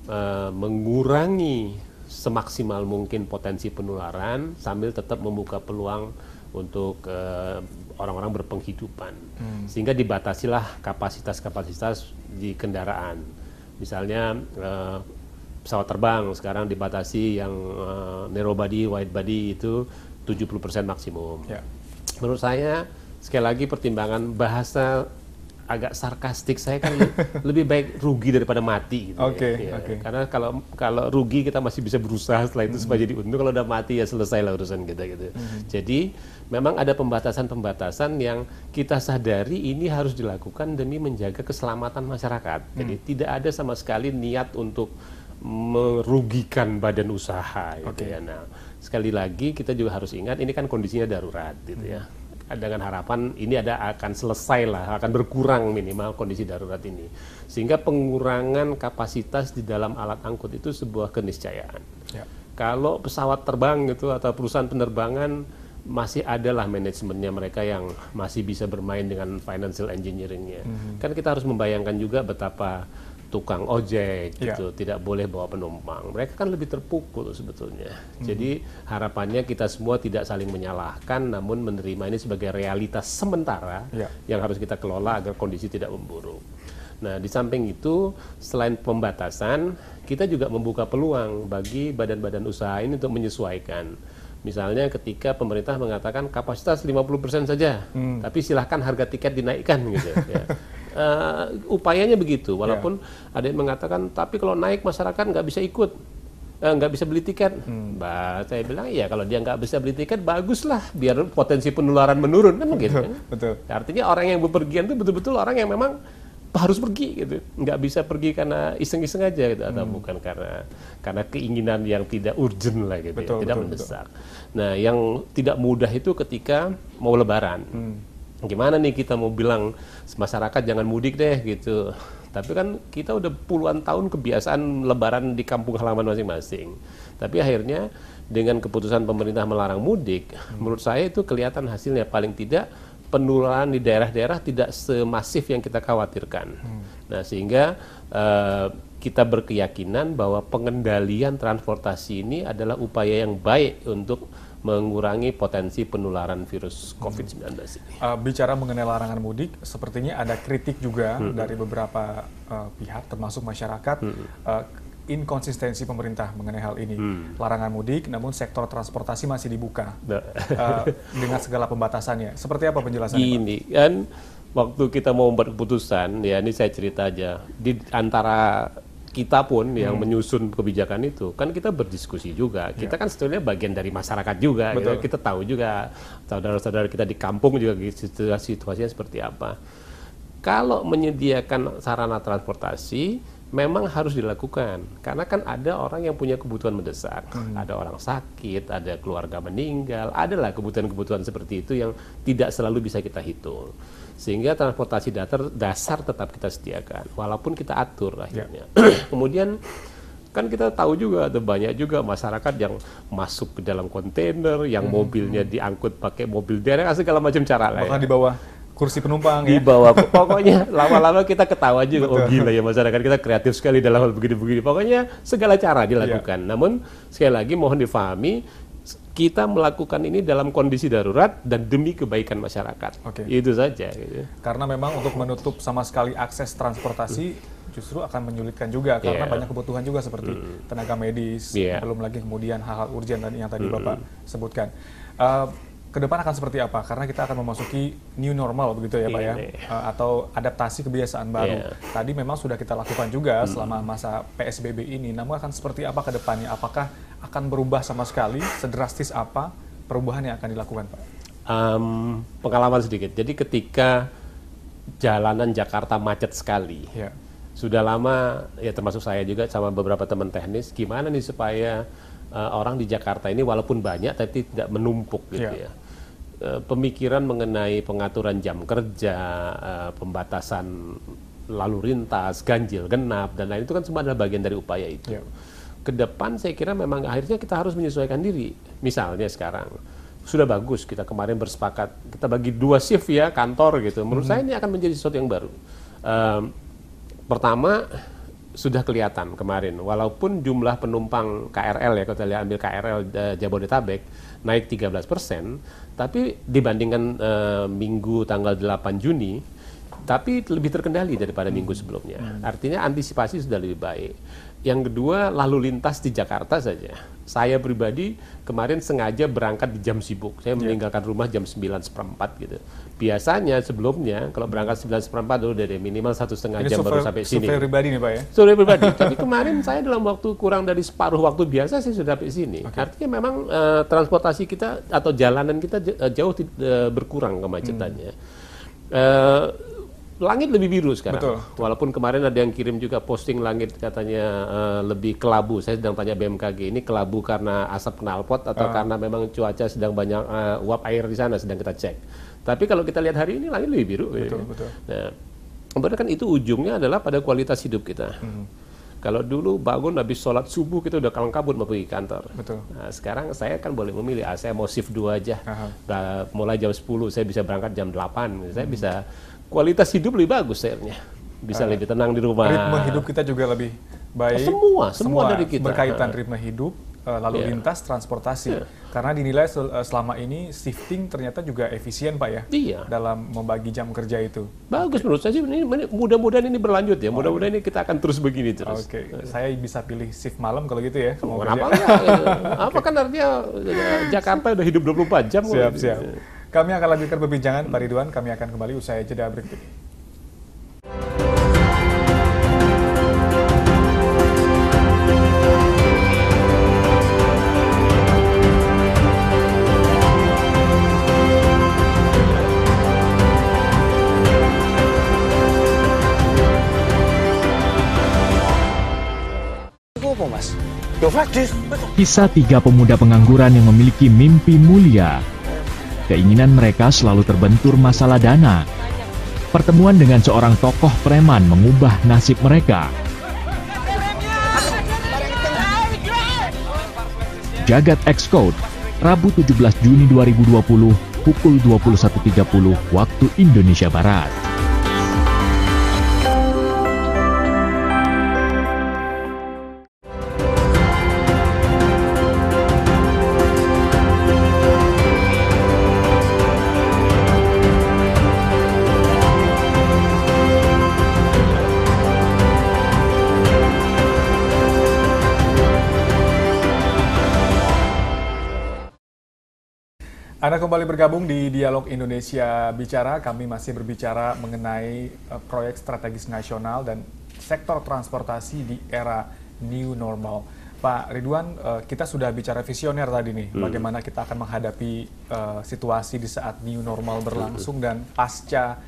uh, mengurangi semaksimal mungkin potensi penularan sambil tetap membuka peluang untuk eh, orang-orang uh, berpenghidupan. Hmm. Sehingga dibatasilah kapasitas-kapasitas di kendaraan. Misalnya uh, pesawat terbang sekarang dibatasi yang uh, narrow body, wide body itu 70% maksimum. Yeah. Menurut saya sekali lagi pertimbangan bahasa agak sarkastik saya kan lebih baik rugi daripada mati gitu okay, ya. okay. Iya, karena kalau kalau rugi kita masih bisa berusaha setelah itu mm -hmm. supaya jadi untung kalau udah mati ya selesai lah urusan kita gitu. Mm Jadi memang ada pembatasan-pembatasan yang kita sadari ini harus dilakukan demi menjaga keselamatan masyarakat. Mm Jadi hmm. tidak ada sama sekali niat untuk merugikan badan usaha gitu okay. ya. Nah, sekali lagi kita juga harus ingat ini kan kondisinya darurat gitu ya. Hmm. Dengan harapan ini ada akan selesai lah, akan berkurang minimal kondisi darurat ini. Sehingga pengurangan kapasitas di dalam alat angkut itu sebuah keniscayaan. Ya. Kalau pesawat terbang gitu atau perusahaan penerbangan masih adalah manajemennya mereka yang masih bisa bermain dengan financial engineeringnya. Mm -hmm. Kan kita harus membayangkan juga betapa tukang ojek yeah. gitu tidak boleh bawa penumpang mereka kan lebih terpukul sebetulnya mm. jadi harapannya kita semua tidak saling menyalahkan namun menerima ini sebagai realitas sementara yeah. yang harus kita kelola agar kondisi tidak memburuk nah di samping itu selain pembatasan kita juga membuka peluang bagi badan-badan usaha ini untuk menyesuaikan Misalnya ketika pemerintah mengatakan kapasitas 50% saja, hmm. tapi silahkan harga tiket dinaikkan gitu. Ya. Uh, upayanya begitu, walaupun yeah. ada yang mengatakan, tapi kalau naik masyarakat nggak bisa ikut, eh, nggak uh, bisa beli tiket. Hmm. Bah, saya bilang ya kalau dia nggak bisa beli tiket baguslah, biar potensi penularan menurun kan begitu. Betul, kan? betul. Artinya orang yang bepergian itu betul-betul orang yang memang harus pergi gitu nggak bisa pergi karena iseng-iseng aja gitu atau hmm. bukan karena karena keinginan yang tidak urgent lah gitu ya, betul, ya, tidak betul, mendesak betul. nah yang tidak mudah itu ketika mau lebaran hmm gimana nih kita mau bilang masyarakat jangan mudik deh gitu. Tapi kan kita udah puluhan tahun kebiasaan lebaran di kampung halaman masing-masing. Tapi akhirnya dengan keputusan pemerintah melarang mudik, hmm. menurut saya itu kelihatan hasilnya paling tidak penularan di daerah-daerah tidak semasif yang kita khawatirkan. Hmm. Nah, sehingga uh, kita berkeyakinan bahwa pengendalian transportasi ini adalah upaya yang baik untuk mengurangi potensi penularan virus COVID-19 ini. Uh, bicara mengenai larangan mudik, sepertinya ada kritik juga hmm. dari beberapa uh, pihak, termasuk masyarakat. Hmm. Uh, inkonsistensi pemerintah mengenai hal ini. Hmm. Larangan mudik, namun sektor transportasi masih dibuka nah. uh, dengan segala pembatasannya. Seperti apa penjelasannya? Ini kan waktu kita mau membuat keputusan, ya ini saya cerita aja. Di antara kita pun yang hmm. menyusun kebijakan itu kan kita berdiskusi juga ya. kita ya. kan sebetulnya bagian dari masyarakat juga ya. kita tahu juga saudara-saudara kita di kampung juga situasi situasinya seperti apa kalau menyediakan sarana transportasi memang harus dilakukan karena kan ada orang yang punya kebutuhan mendesak hmm. ada orang sakit ada keluarga meninggal adalah kebutuhan-kebutuhan seperti itu yang tidak selalu bisa kita hitung sehingga transportasi datar dasar tetap kita sediakan walaupun kita atur ya. akhirnya yeah. kemudian kan kita tahu juga ada banyak juga masyarakat yang masuk ke dalam kontainer yang hmm. mobilnya diangkut pakai mobil derek ah, segala macam cara lah bahkan ya. di bawah kursi penumpang ya? di bawah pokoknya lama-lama kita ketawa juga oh, Betul. oh gila ya masyarakat kita kreatif sekali dalam hal begini-begini pokoknya segala cara dilakukan yeah. namun sekali lagi mohon difahami kita melakukan ini dalam kondisi darurat dan demi kebaikan masyarakat. Oke. Itu saja. Gitu. Karena memang untuk menutup sama sekali akses transportasi justru akan menyulitkan juga iya. karena yeah. banyak kebutuhan juga seperti mm. tenaga medis, yeah. belum lagi kemudian hal-hal urgent yang tadi mm. bapak sebutkan. Uh, ke depan akan seperti apa? Karena kita akan memasuki new normal begitu ya Pak iya, ya, iya. Eh, atau adaptasi kebiasaan baru. Yeah. Tadi memang sudah kita lakukan juga hmm. selama masa PSBB ini, namun akan seperti apa ke depannya? Apakah akan berubah sama sekali? Sedrastis apa perubahan yang akan dilakukan Pak? Um, pengalaman sedikit, jadi ketika jalanan Jakarta macet sekali, yeah. sudah lama, ya termasuk saya juga sama beberapa teman teknis, gimana nih supaya uh, orang di Jakarta ini walaupun banyak tapi tidak menumpuk gitu yeah. ya Eh, pemikiran mengenai pengaturan jam kerja, eh, pembatasan lalu lintas, ganjil genap dan lain itu kan semua adalah bagian dari upaya itu. Ya. Kedepan saya kira memang akhirnya kita harus menyesuaikan diri. Misalnya sekarang sudah bagus kita kemarin bersepakat kita bagi dua shift ya kantor gitu. Menurut -hmm. saya ini akan menjadi sesuatu yang baru. Um, pertama sudah kelihatan kemarin, walaupun jumlah penumpang KRL ya, kalau kita lihat ambil KRL eh, Jabodetabek naik 13 persen, tapi dibandingkan uh, minggu tanggal 8 Juni, tapi lebih terkendali daripada hmm. minggu sebelumnya. Hmm. Artinya antisipasi sudah lebih baik. Yang kedua, lalu lintas di Jakarta saja. Saya pribadi kemarin sengaja berangkat di jam sibuk. Saya iya. meninggalkan rumah jam 9 seperempat gitu. Biasanya sebelumnya kalau berangkat 9 seperempat dulu dari minimal satu setengah jam baru sampai sini. Survei pribadi nih Pak ya? Survei pribadi. Tapi kemarin saya dalam waktu kurang dari separuh waktu biasa sih sudah sampai sini. Okay. Artinya memang uh, transportasi kita atau jalanan kita eh, jauh uh, berkurang kemacetannya. Hmm. Uh, langit lebih biru sekarang. Betul. Walaupun kemarin ada yang kirim juga posting langit katanya uh, lebih kelabu. Saya sedang tanya BMKG ini kelabu karena asap knalpot atau uh. karena memang cuaca sedang banyak uh, uap air di sana sedang kita cek. Tapi kalau kita lihat hari ini langit lebih biru. Betul ya. betul. Nah, sebenarnya kan itu ujungnya adalah pada kualitas hidup kita. Hmm. Kalau dulu bangun habis sholat subuh kita udah kalang kabut mau pergi kantor. Betul. Nah, sekarang saya kan boleh memilih, ah, saya mau shift dua aja. Aha. mulai jam 10 saya bisa berangkat jam 8. Saya hmm. bisa kualitas hidup lebih bagus akhirnya bisa uh, lebih tenang di rumah ritme hidup kita juga lebih baik semua semua, semua dari kita berkaitan uh. ritme hidup eh, lalu yeah. lintas transportasi yeah. karena dinilai eh, selama ini shifting ternyata juga efisien pak ya iya. dalam membagi jam kerja itu bagus menurut saya sih mudah-mudahan ini berlanjut ya mudah-mudahan ini kita akan terus begini terus oke okay. Iya. saya bisa pilih shift malam kalau gitu ya Kenapa apa kan artinya eh, Jakarta udah hidup 24 jam siap siap iya. Kami akan lanjutkan perbincangan Pak Ridwan. Kami akan kembali usai jeda berikut ini. Kisah tiga pemuda pengangguran yang memiliki mimpi mulia keinginan mereka selalu terbentur masalah dana. Pertemuan dengan seorang tokoh preman mengubah nasib mereka. Jagat Xcode, Rabu 17 Juni 2020, pukul 21.30 waktu Indonesia Barat. Anda kembali bergabung di Dialog Indonesia Bicara. Kami masih berbicara mengenai eh, proyek strategis nasional dan sektor transportasi di era new normal. Pak Ridwan, eh, kita sudah bicara visioner tadi nih, hmm. bagaimana kita akan menghadapi uh, situasi di saat new normal berlangsung dan pasca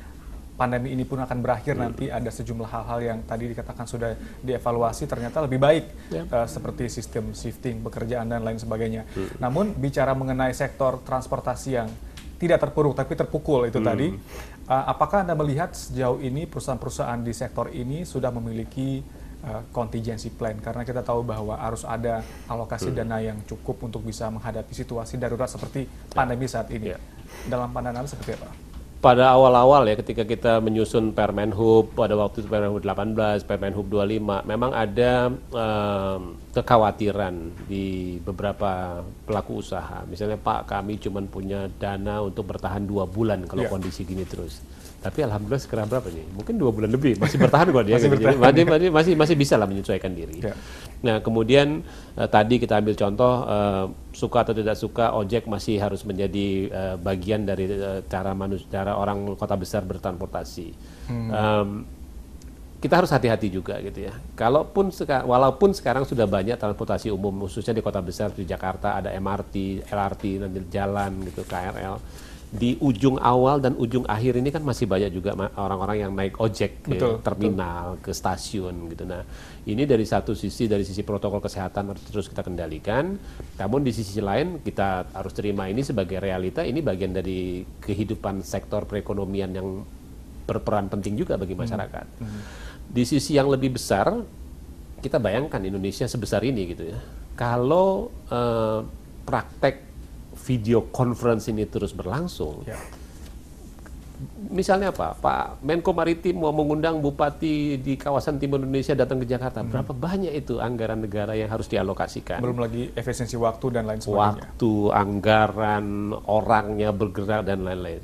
pandemi ini pun akan berakhir hmm. nanti ada sejumlah hal-hal yang tadi dikatakan sudah dievaluasi ternyata lebih baik yeah. Ya. uh, seperti sistem shifting pekerjaan dan lain sebagainya. Hmm. Namun bicara mengenai sektor transportasi yang tidak terpuruk tapi terpukul itu hmm. tadi, uh, apakah anda melihat sejauh ini perusahaan-perusahaan di sektor ini sudah memiliki eh, contingency plan karena kita tahu bahwa harus ada alokasi hmm. dana yang cukup untuk bisa menghadapi situasi darurat seperti ya. pandemi saat ini. Yeah. Dalam pandangan seperti apa? pada awal-awal ya ketika kita menyusun Permen Hub pada waktu itu Permen Hub 18, Permen Hub 25 memang ada um, kekhawatiran di beberapa pelaku usaha. Misalnya Pak kami cuma punya dana untuk bertahan dua bulan kalau yeah. kondisi gini terus. Tapi alhamdulillah sekarang berapa nih? Mungkin dua bulan lebih masih bertahan kok dia. masih, gitu. bertahan. Jadi, masih, masih masih bisa lah menyesuaikan diri. Yeah. Nah, kemudian eh, tadi kita ambil contoh eh, suka atau tidak suka ojek masih harus menjadi eh, bagian dari eh, cara manusia cara orang kota besar bertransportasi. Hmm. Um, kita harus hati-hati juga gitu ya. Kalaupun seka walaupun sekarang sudah banyak transportasi umum khususnya di kota besar di Jakarta ada MRT, LRT, nanti jalan gitu, KRL di ujung awal dan ujung akhir ini kan masih banyak juga orang-orang yang naik ojek betul, terminal betul. ke stasiun gitu. Nah, ini dari satu sisi dari sisi protokol kesehatan harus terus kita kendalikan. Namun di sisi lain kita harus terima ini sebagai realita ini bagian dari kehidupan sektor perekonomian yang berperan penting juga bagi hmm. masyarakat. Hmm. Hmm. Di sisi yang lebih besar kita bayangkan Indonesia sebesar ini gitu ya. Kalau eh, praktek video conference ini terus berlangsung, ya. misalnya apa, Pak Menko Maritim mau mengundang Bupati di kawasan Timur Indonesia datang ke Jakarta, hmm. berapa banyak itu anggaran negara yang harus dialokasikan? Belum lagi efisiensi waktu dan lain sebagainya. Waktu, anggaran, orangnya bergerak dan lain-lain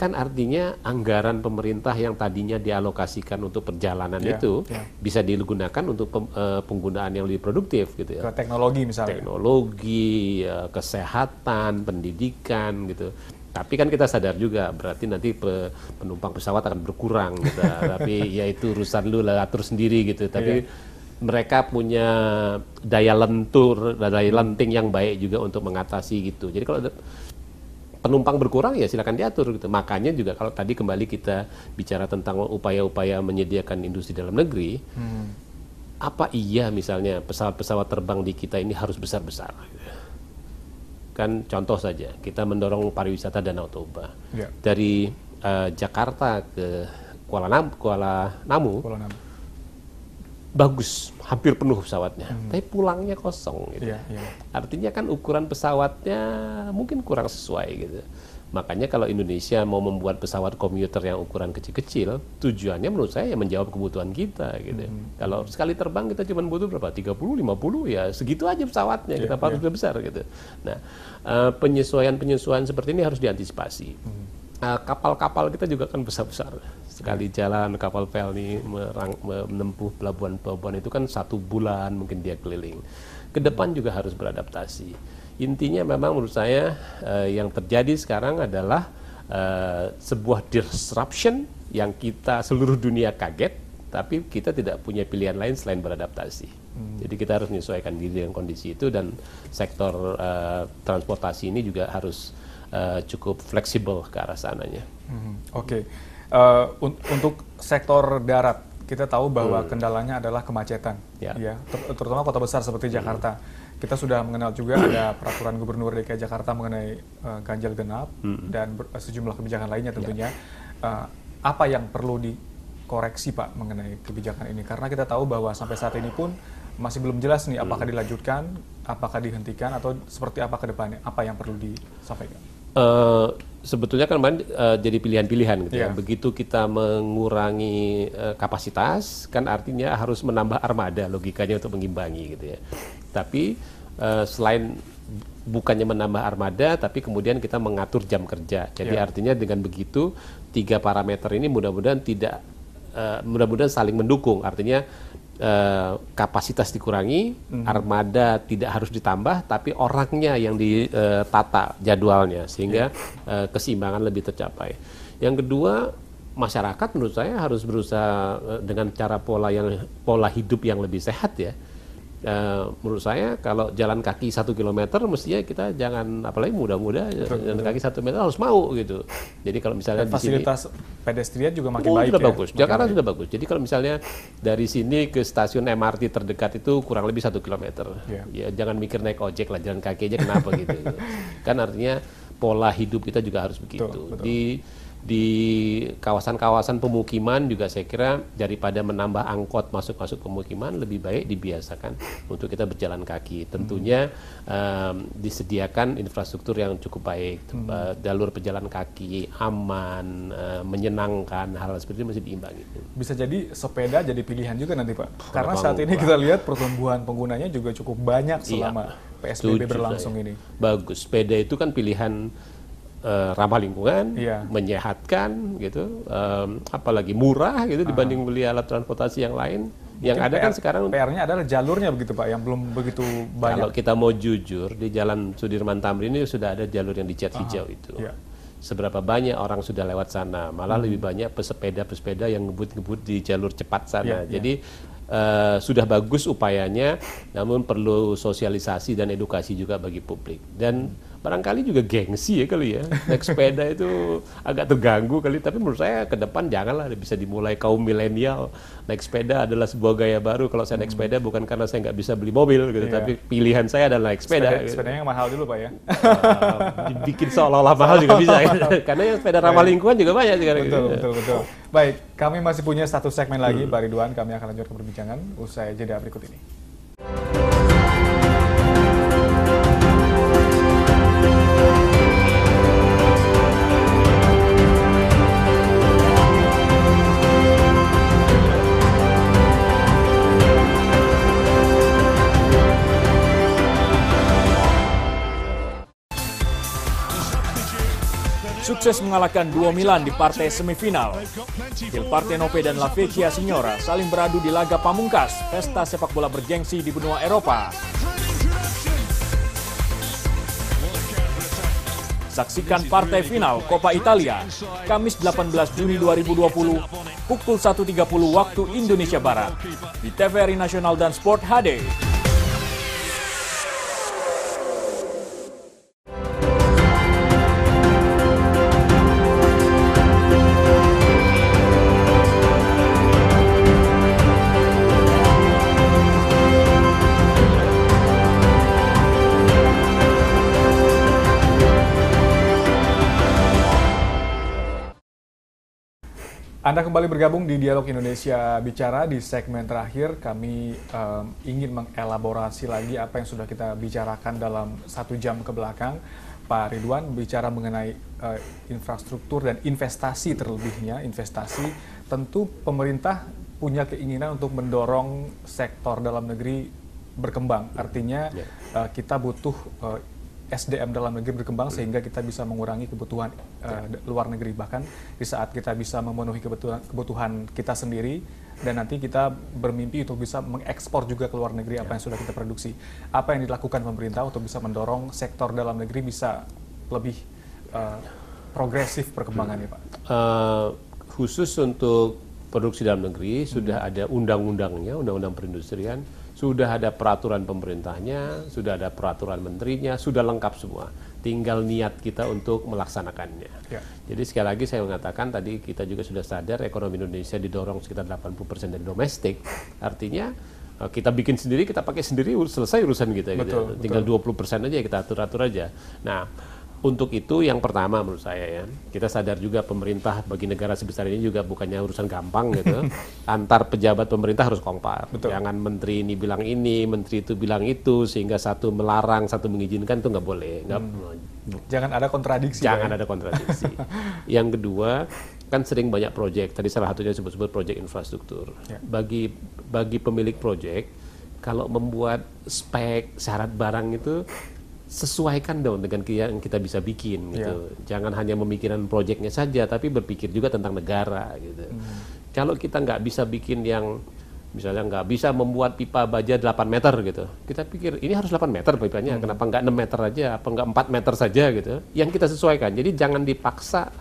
kan artinya anggaran pemerintah yang tadinya dialokasikan untuk perjalanan yeah, itu yeah. bisa digunakan untuk pem, uh, penggunaan yang lebih produktif gitu ya. Ke teknologi misalnya. Teknologi, uh, kesehatan, pendidikan gitu. Tapi kan kita sadar juga berarti nanti pe, penumpang pesawat akan berkurang gitu. Tapi ya itu urusan lu lah atur sendiri gitu. Tapi yeah mereka punya daya lentur, daya lenting yang baik juga untuk mengatasi gitu. Jadi kalau penumpang berkurang ya silakan diatur gitu. Makanya juga kalau tadi kembali kita bicara tentang upaya-upaya menyediakan industri dalam negeri, hmm. apa iya misalnya pesawat-pesawat terbang di kita ini harus besar-besar? Kan contoh saja kita mendorong pariwisata Danau Toba ya. dari uh, Jakarta ke Kuala Nam Kuala Namu, Kuala Namu. bagus hampir penuh pesawatnya, hmm. tapi pulangnya kosong gitu. Yeah, yeah. Artinya kan ukuran pesawatnya mungkin kurang sesuai gitu. Makanya kalau Indonesia mau membuat pesawat komuter yang ukuran kecil-kecil, tujuannya menurut saya ya menjawab kebutuhan kita gitu. Hmm. Kalau sekali terbang kita cuma butuh berapa? 30, 50 ya segitu aja pesawatnya yeah, kita harus iya. yeah. besar gitu. Nah, eh, penyesuaian-penyesuaian seperti ini harus diantisipasi. hmm. Eh, kapal -kapal kita juga kan besar-besar sekali jalan kapal pelni merang, menempuh pelabuhan-pelabuhan itu kan satu bulan mungkin dia keliling. Ke depan juga harus beradaptasi. Intinya memang menurut saya eh, yang terjadi sekarang adalah eh, sebuah disruption yang kita seluruh dunia kaget, tapi kita tidak punya pilihan lain selain beradaptasi. Hmm. Jadi kita harus menyesuaikan diri dengan kondisi itu dan sektor uh, transportasi ini juga harus uh, cukup fleksibel ke arah sananya. Hmm. Oke. Okay. Eh, un untuk sektor darat kita tahu bahwa hmm. kendalanya adalah kemacetan, yeah. ya, ter terutama kota besar seperti hmm. Jakarta. Kita sudah mengenal juga ada peraturan Gubernur DKI Jakarta mengenai uh, ganjil genap hmm. dan eh, sejumlah kebijakan lainnya ya. tentunya. Yeah. Uh, apa yang perlu dikoreksi Pak mengenai kebijakan ini? Karena kita tahu bahwa sampai saat ini pun masih belum jelas nih apakah hmm. dilanjutkan, apakah dihentikan atau seperti apa ke depannya? Apa yang perlu disampaikan? Uh, sebetulnya kan uh, jadi pilihan-pilihan gitu yeah. ya. Iya. Begitu kita mengurangi uh, kapasitas kan artinya harus menambah armada logikanya untuk mengimbangi gitu ya. Tapi uh, selain bukannya menambah armada tapi kemudian kita mengatur jam kerja. Jadi yeah. artinya dengan begitu tiga parameter ini mudah-mudahan tidak uh, mudah-mudahan saling mendukung. Artinya Eh, kapasitas dikurangi, hmm. armada tidak harus ditambah, tapi orangnya yang ditata jadwalnya sehingga ya. eh, keseimbangan lebih tercapai. Yang kedua masyarakat menurut saya harus berusaha eh, dengan cara pola yang pola hidup yang lebih sehat ya. Uh, menurut saya kalau jalan kaki satu kilometer mestinya kita jangan apalagi mudah muda jalan kaki satu meter harus mau gitu. Jadi kalau misalnya di fasilitas sini, pedestrian juga makin oh, baik sudah ya? bagus. Makin Jakarta baik. sudah bagus. Jadi kalau misalnya dari sini ke stasiun MRT terdekat itu kurang lebih satu kilometer. Yeah. Ya jangan mikir naik ojek lah jalan kaki aja kenapa gitu. Kan artinya pola hidup kita juga harus begitu. Betul, betul. Di di kawasan-kawasan pemukiman juga saya kira daripada menambah angkot masuk-masuk pemukiman lebih baik dibiasakan untuk kita berjalan kaki. Tentunya um, disediakan infrastruktur yang cukup baik, hmm. jalur pejalan kaki aman, uh, menyenangkan, hal-hal seperti itu masih diimbangi. Bisa jadi sepeda jadi pilihan juga nanti Pak. Karena saat ini kita lihat pertumbuhan penggunanya juga cukup banyak iya. selama iya. PSBB berlangsung saya. ini. Bagus, sepeda itu kan pilihan uh, ramah lingkungan, yeah. menyehatkan gitu, um, apalagi murah gitu dibanding beli alat transportasi yang lain. Yang ada PR, kan sekarang PR-nya adalah jalurnya begitu Pak, yang belum begitu banyak. Kalau kita mau jujur di Jalan Sudirman Tamrin ini sudah ada jalur yang dicat -huh. hijau itu. Yeah. Seberapa banyak orang sudah lewat sana, malah hmm. lebih banyak pesepeda-pesepeda yang ngebut-ngebut di jalur cepat sana. Yeah, iya. Jadi Uh, sudah bagus upayanya, namun perlu sosialisasi dan edukasi juga bagi publik. Dan barangkali juga gengsi ya kali ya naik sepeda itu agak terganggu kali tapi menurut saya ke depan janganlah bisa dimulai kaum milenial naik sepeda adalah sebuah gaya baru kalau saya naik hmm. sepeda bukan karena saya nggak bisa beli mobil gitu iya. tapi pilihan saya adalah naik sepeda, sepeda gitu. sepedanya yang mahal dulu pak ya uh, bikin seolah-olah mahal juga bisa ya. karena yang sepeda ramah iya. lingkungan juga banyak sekarang betul gitu. betul betul baik kami masih punya satu segmen lagi hmm. Pak Ridwan kami akan lanjut ke perbincangan usai jeda berikut ini. sukses mengalahkan dua Milan di partai semifinal. Il Partenope dan La Vecchia Signora saling beradu di laga pamungkas, pesta sepak bola bergengsi di benua Eropa. Saksikan partai final Coppa Italia, Kamis 18 Juni 2020, pukul 1.30 waktu Indonesia Barat, di TVRI Nasional dan Sport HD. Anda kembali bergabung di Dialog Indonesia Bicara di segmen terakhir. Kami um, ingin mengelaborasi lagi apa yang sudah kita bicarakan dalam satu jam ke belakang. Pak Ridwan bicara mengenai uh, infrastruktur dan investasi terlebihnya investasi. Tentu pemerintah punya keinginan untuk mendorong sektor dalam negeri berkembang. Artinya uh, kita butuh uh, SDM dalam negeri berkembang sehingga kita bisa mengurangi kebutuhan uh, luar negeri bahkan di saat kita bisa memenuhi kebutuhan kebutuhan kita sendiri dan nanti kita bermimpi untuk bisa mengekspor juga ke luar negeri apa ya. yang sudah kita produksi. Apa yang dilakukan pemerintah untuk bisa mendorong sektor dalam negeri bisa lebih uh, progresif perkembangannya, hmm. Pak? Uh, khusus untuk produksi dalam negeri hmm. sudah ada undang-undangnya, undang-undang perindustrian sudah ada peraturan pemerintahnya, sudah ada peraturan menterinya, sudah lengkap semua. Tinggal niat kita untuk melaksanakannya. Ya. Jadi sekali lagi saya mengatakan tadi kita juga sudah sadar ekonomi Indonesia didorong sekitar 80% dari domestik. Artinya eh, kita bikin sendiri, kita pakai sendiri, selesai urusan kita. Gitu ya. Betul, gitu. Tinggal betul. 20% aja ya kita atur-atur aja. Nah, untuk itu yang pertama menurut saya ya, kita sadar juga pemerintah bagi negara sebesar ini juga bukannya urusan gampang gitu. Antar pejabat pemerintah harus kompak. Jangan menteri ini bilang ini, menteri itu bilang itu, sehingga satu melarang, satu mengizinkan itu nggak boleh. Nggak, hmm. Jangan ada kontradiksi. Jangan ya. ada kontradiksi. yang kedua, kan sering banyak proyek. Tadi salah satunya disebut-sebut proyek infrastruktur. Ya. Bagi bagi pemilik proyek, kalau membuat spek syarat barang itu sesuaikan dong dengan yang kita bisa bikin gitu. Yeah. Jangan hanya memikirkan proyeknya saja, tapi berpikir juga tentang negara gitu. Mm. Kalau kita nggak bisa bikin yang misalnya nggak bisa membuat pipa baja 8 meter gitu, kita pikir ini harus 8 meter pipanya, mm. kenapa nggak 6 meter aja, apa nggak 4 meter saja gitu? Yang kita sesuaikan. Jadi jangan dipaksa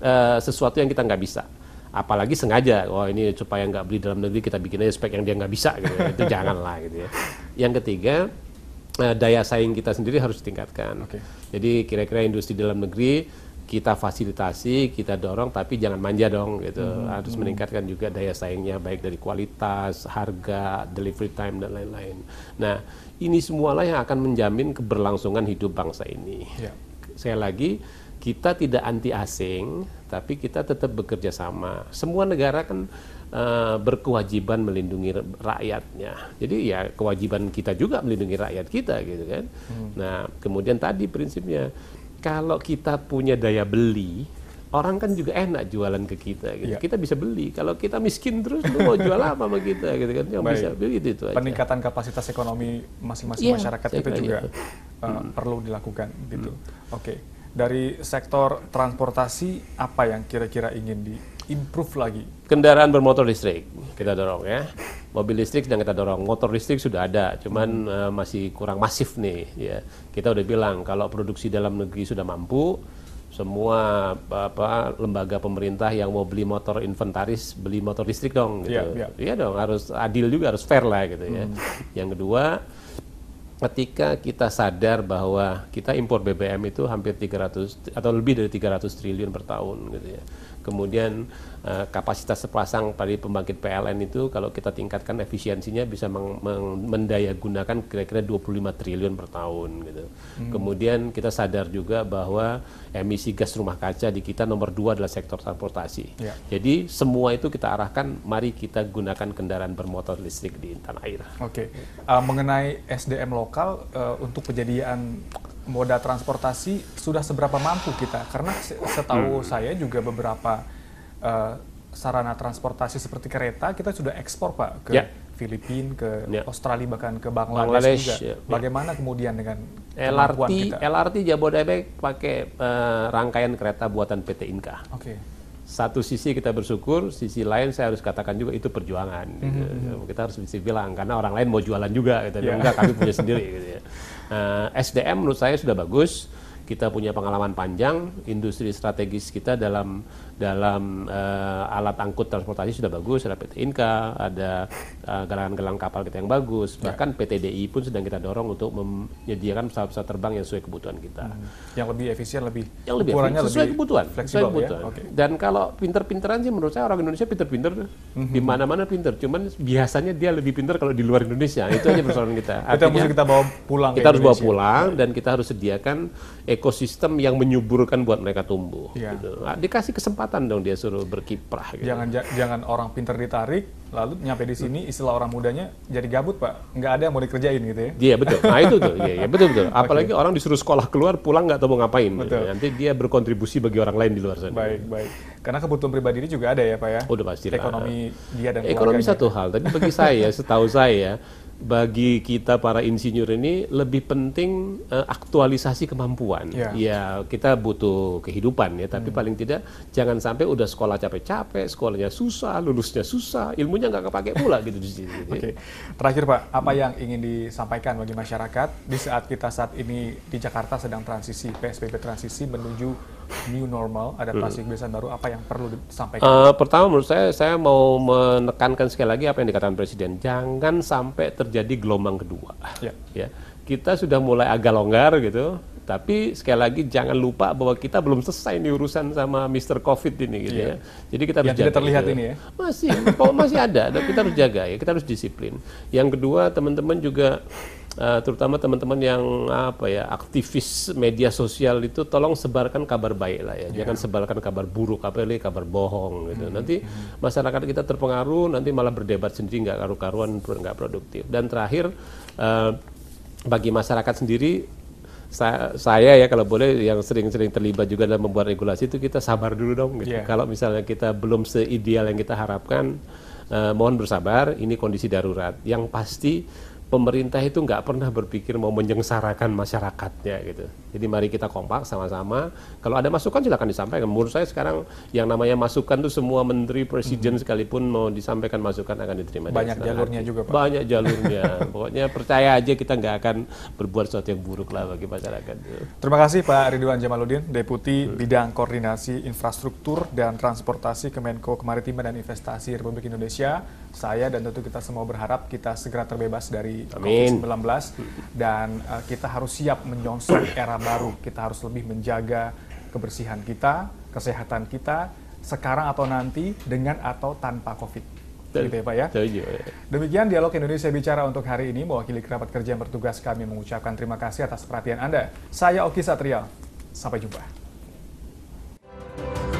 uh, sesuatu yang kita nggak bisa apalagi sengaja wah oh, ini supaya nggak beli dalam negeri kita bikin aja spek yang dia nggak bisa gitu itu janganlah gitu ya yang ketiga uh, daya saing kita sendiri harus ditingkatkan. Okay. Jadi kira-kira industri dalam negeri kita fasilitasi, kita dorong, tapi jangan manja dong gitu. Hmm. hmm harus hmm. meningkatkan juga daya saingnya, baik dari kualitas, harga, delivery time dan lain-lain. Nah, ini semualah yang akan menjamin keberlangsungan hidup bangsa ini. Yeah. Saya lagi, kita tidak anti asing, tapi kita tetap bekerja sama. Semua negara kan Eh, berkewajiban melindungi rakyatnya. Jadi ya kewajiban kita juga melindungi rakyat kita gitu kan. Hmm. Nah, kemudian tadi prinsipnya kalau kita punya daya beli, orang kan juga enak jualan ke kita gitu. Ya. Kita bisa beli. Kalau kita miskin terus lu mau jual apa sama kita gitu kan. Yang bisa beli itu, itu aja. Peningkatan kapasitas ekonomi masing-masing ya, masyarakat itu juga itu. uh, eh, hmm. perlu dilakukan gitu. Hmm. Oke. Okay. Dari sektor transportasi apa yang kira-kira ingin di improve lagi. Kendaraan bermotor listrik kita dorong ya. Mobil listrik sedang kita dorong, motor listrik sudah ada, cuman hmm. uh, masih kurang masif nih ya. Kita udah bilang kalau produksi dalam negeri sudah mampu, semua apa lembaga pemerintah yang mau beli motor inventaris beli motor listrik dong gitu. Yeah, yeah. Iya dong, harus adil juga, harus fair lah gitu ya. Hmm. Yang kedua, ketika kita sadar bahwa kita impor BBM itu hampir 300 atau lebih dari 300 triliun per tahun gitu ya kemudian uh, kapasitas sepasang dari pembangkit PLN itu kalau kita tingkatkan efisiensinya bisa meng meng mendaya gunakan kira-kira 25 triliun per tahun gitu. Hmm. Kemudian kita sadar juga bahwa emisi gas rumah kaca di kita nomor dua adalah sektor transportasi. Ya. Jadi semua itu kita arahkan mari kita gunakan kendaraan bermotor listrik di tanah air. Oke. Okay. Uh, eh, mengenai SDM lokal uh, untuk penyediaan moda transportasi sudah seberapa mampu kita? Karena setahu hmm. saya juga beberapa uh, sarana transportasi seperti kereta kita sudah ekspor pak ke yeah. Filipina, ke yeah. Australia bahkan ke Bangladesh, Bangladesh juga. Yeah. Bagaimana kemudian dengan LRT kita? LRT Jabodetabek pakai uh, rangkaian kereta buatan PT Inka. Okay. Satu sisi kita bersyukur, sisi lain saya harus katakan juga itu perjuangan. Mm -hmm. Kita harus bisa bilang karena orang lain mau jualan juga, gitu. yeah. enggak kami punya sendiri. Gitu ya. Uh, eh, SDM menurut saya sudah bagus, kita punya pengalaman panjang, industri strategis kita dalam dalam uh, alat angkut transportasi sudah bagus, ada PT Inka, ada eh, gelang-gelang uh, kapal kita yang bagus, ya. bahkan PT DI pun sedang kita dorong untuk menyediakan pesawat-pesawat terbang yang sesuai kebutuhan kita. Hmm. Yang lebih efisien, lebih yang lebih efisien, sesuai lebih kebutuhan, sesuai ya. kebutuhan. Ya? Okay. Dan kalau pinter-pinteran sih menurut saya orang Indonesia pinter-pinter, mm-hmm. di mana-mana pinter. Cuman biasanya dia lebih pinter kalau di luar Indonesia. Itu aja persoalan kita. Artinya, kita mesti kita bawa pulang. Kita harus bawa pulang dan iya. kita harus sediakan ekosistem yang menyuburkan buat mereka tumbuh. Yeah. Gitu. Nah, dikasih kesempatan kesempatan dong dia suruh berkiprah. Gitu. Jangan jangan orang pinter ditarik, lalu nyampe di sini istilah orang mudanya jadi gabut pak, nggak ada yang mau dikerjain gitu ya? Iya betul, nah itu tuh, iya, iya betul betul. Apalagi okay. orang disuruh sekolah keluar pulang nggak tahu mau ngapain, gitu. betul. nanti dia berkontribusi bagi orang lain di luar sana. Baik baik, karena kebutuhan pribadi ini juga ada ya pak ya? Udah pasti. Ekonomi dia dan ekonomi satu hal, tapi bagi saya setahu saya bagi kita para insinyur ini lebih penting uh, aktualisasi kemampuan. Yeah. Ya, kita butuh kehidupan ya, tapi hmm. paling tidak jangan sampai udah sekolah capek-capek, sekolahnya susah, lulusnya susah, ilmunya nggak kepake pula gitu di sini. Okay. Terakhir Pak, apa yang ingin disampaikan bagi masyarakat di saat kita saat ini di Jakarta sedang transisi PSBB transisi menuju new normal, adaptasi hmm. kebiasaan baru, apa yang perlu disampaikan? Uh, pertama menurut saya, saya mau menekankan sekali lagi apa yang dikatakan Presiden. Jangan sampai terjadi gelombang kedua. Yeah. Ya. Kita sudah mulai agak longgar gitu, tapi sekali lagi jangan lupa bahwa kita belum selesai ini urusan sama Mr. Covid ini gitu yeah. ya. Jadi kita harus Yang jaga. terlihat gitu. ini ya. Masih, masih ada, kita harus jaga ya, kita harus disiplin. Yang kedua, teman-teman juga uh, terutama teman-teman yang apa ya aktivis media sosial itu tolong sebarkan kabar baik lah ya yeah. jangan sebarkan kabar buruk apalagi kabar bohong gitu mm -hmm. nanti masyarakat kita terpengaruh nanti malah berdebat sendiri nggak karu-karuan nggak produktif dan terakhir uh, bagi masyarakat sendiri saya, saya ya kalau boleh yang sering-sering terlibat juga dalam membuat regulasi itu kita sabar dulu dong gitu. yeah. kalau misalnya kita belum seideal yang kita harapkan uh, mohon bersabar ini kondisi darurat yang pasti pemerintah itu nggak pernah berpikir mau menyengsarakan masyarakatnya gitu. Jadi mari kita kompak sama-sama. Kalau ada masukan silahkan disampaikan. Menurut saya sekarang yang namanya masukan itu semua menteri, presiden hmm. sekalipun mau disampaikan masukan akan diterima. Banyak jalurnya hati. juga Pak. Banyak jalurnya. Pokoknya percaya aja kita nggak akan berbuat sesuatu yang buruk lah bagi masyarakat. Terima kasih Pak Ridwan Jamaluddin, Deputi hmm. Bidang Koordinasi Infrastruktur dan Transportasi Kemenko Kemaritiman dan Investasi Republik Indonesia. Saya dan tentu kita semua berharap kita segera terbebas dari COVID-19 dan uh, kita harus siap menyongsong era baru. Kita harus lebih menjaga kebersihan kita, kesehatan kita sekarang atau nanti dengan atau tanpa COVID gitu ya Pak ya. Demikian dialog Indonesia Bicara untuk hari ini. Mewakili kerabat kerja yang bertugas kami mengucapkan terima kasih atas perhatian Anda. Saya Oki Satria. Sampai jumpa.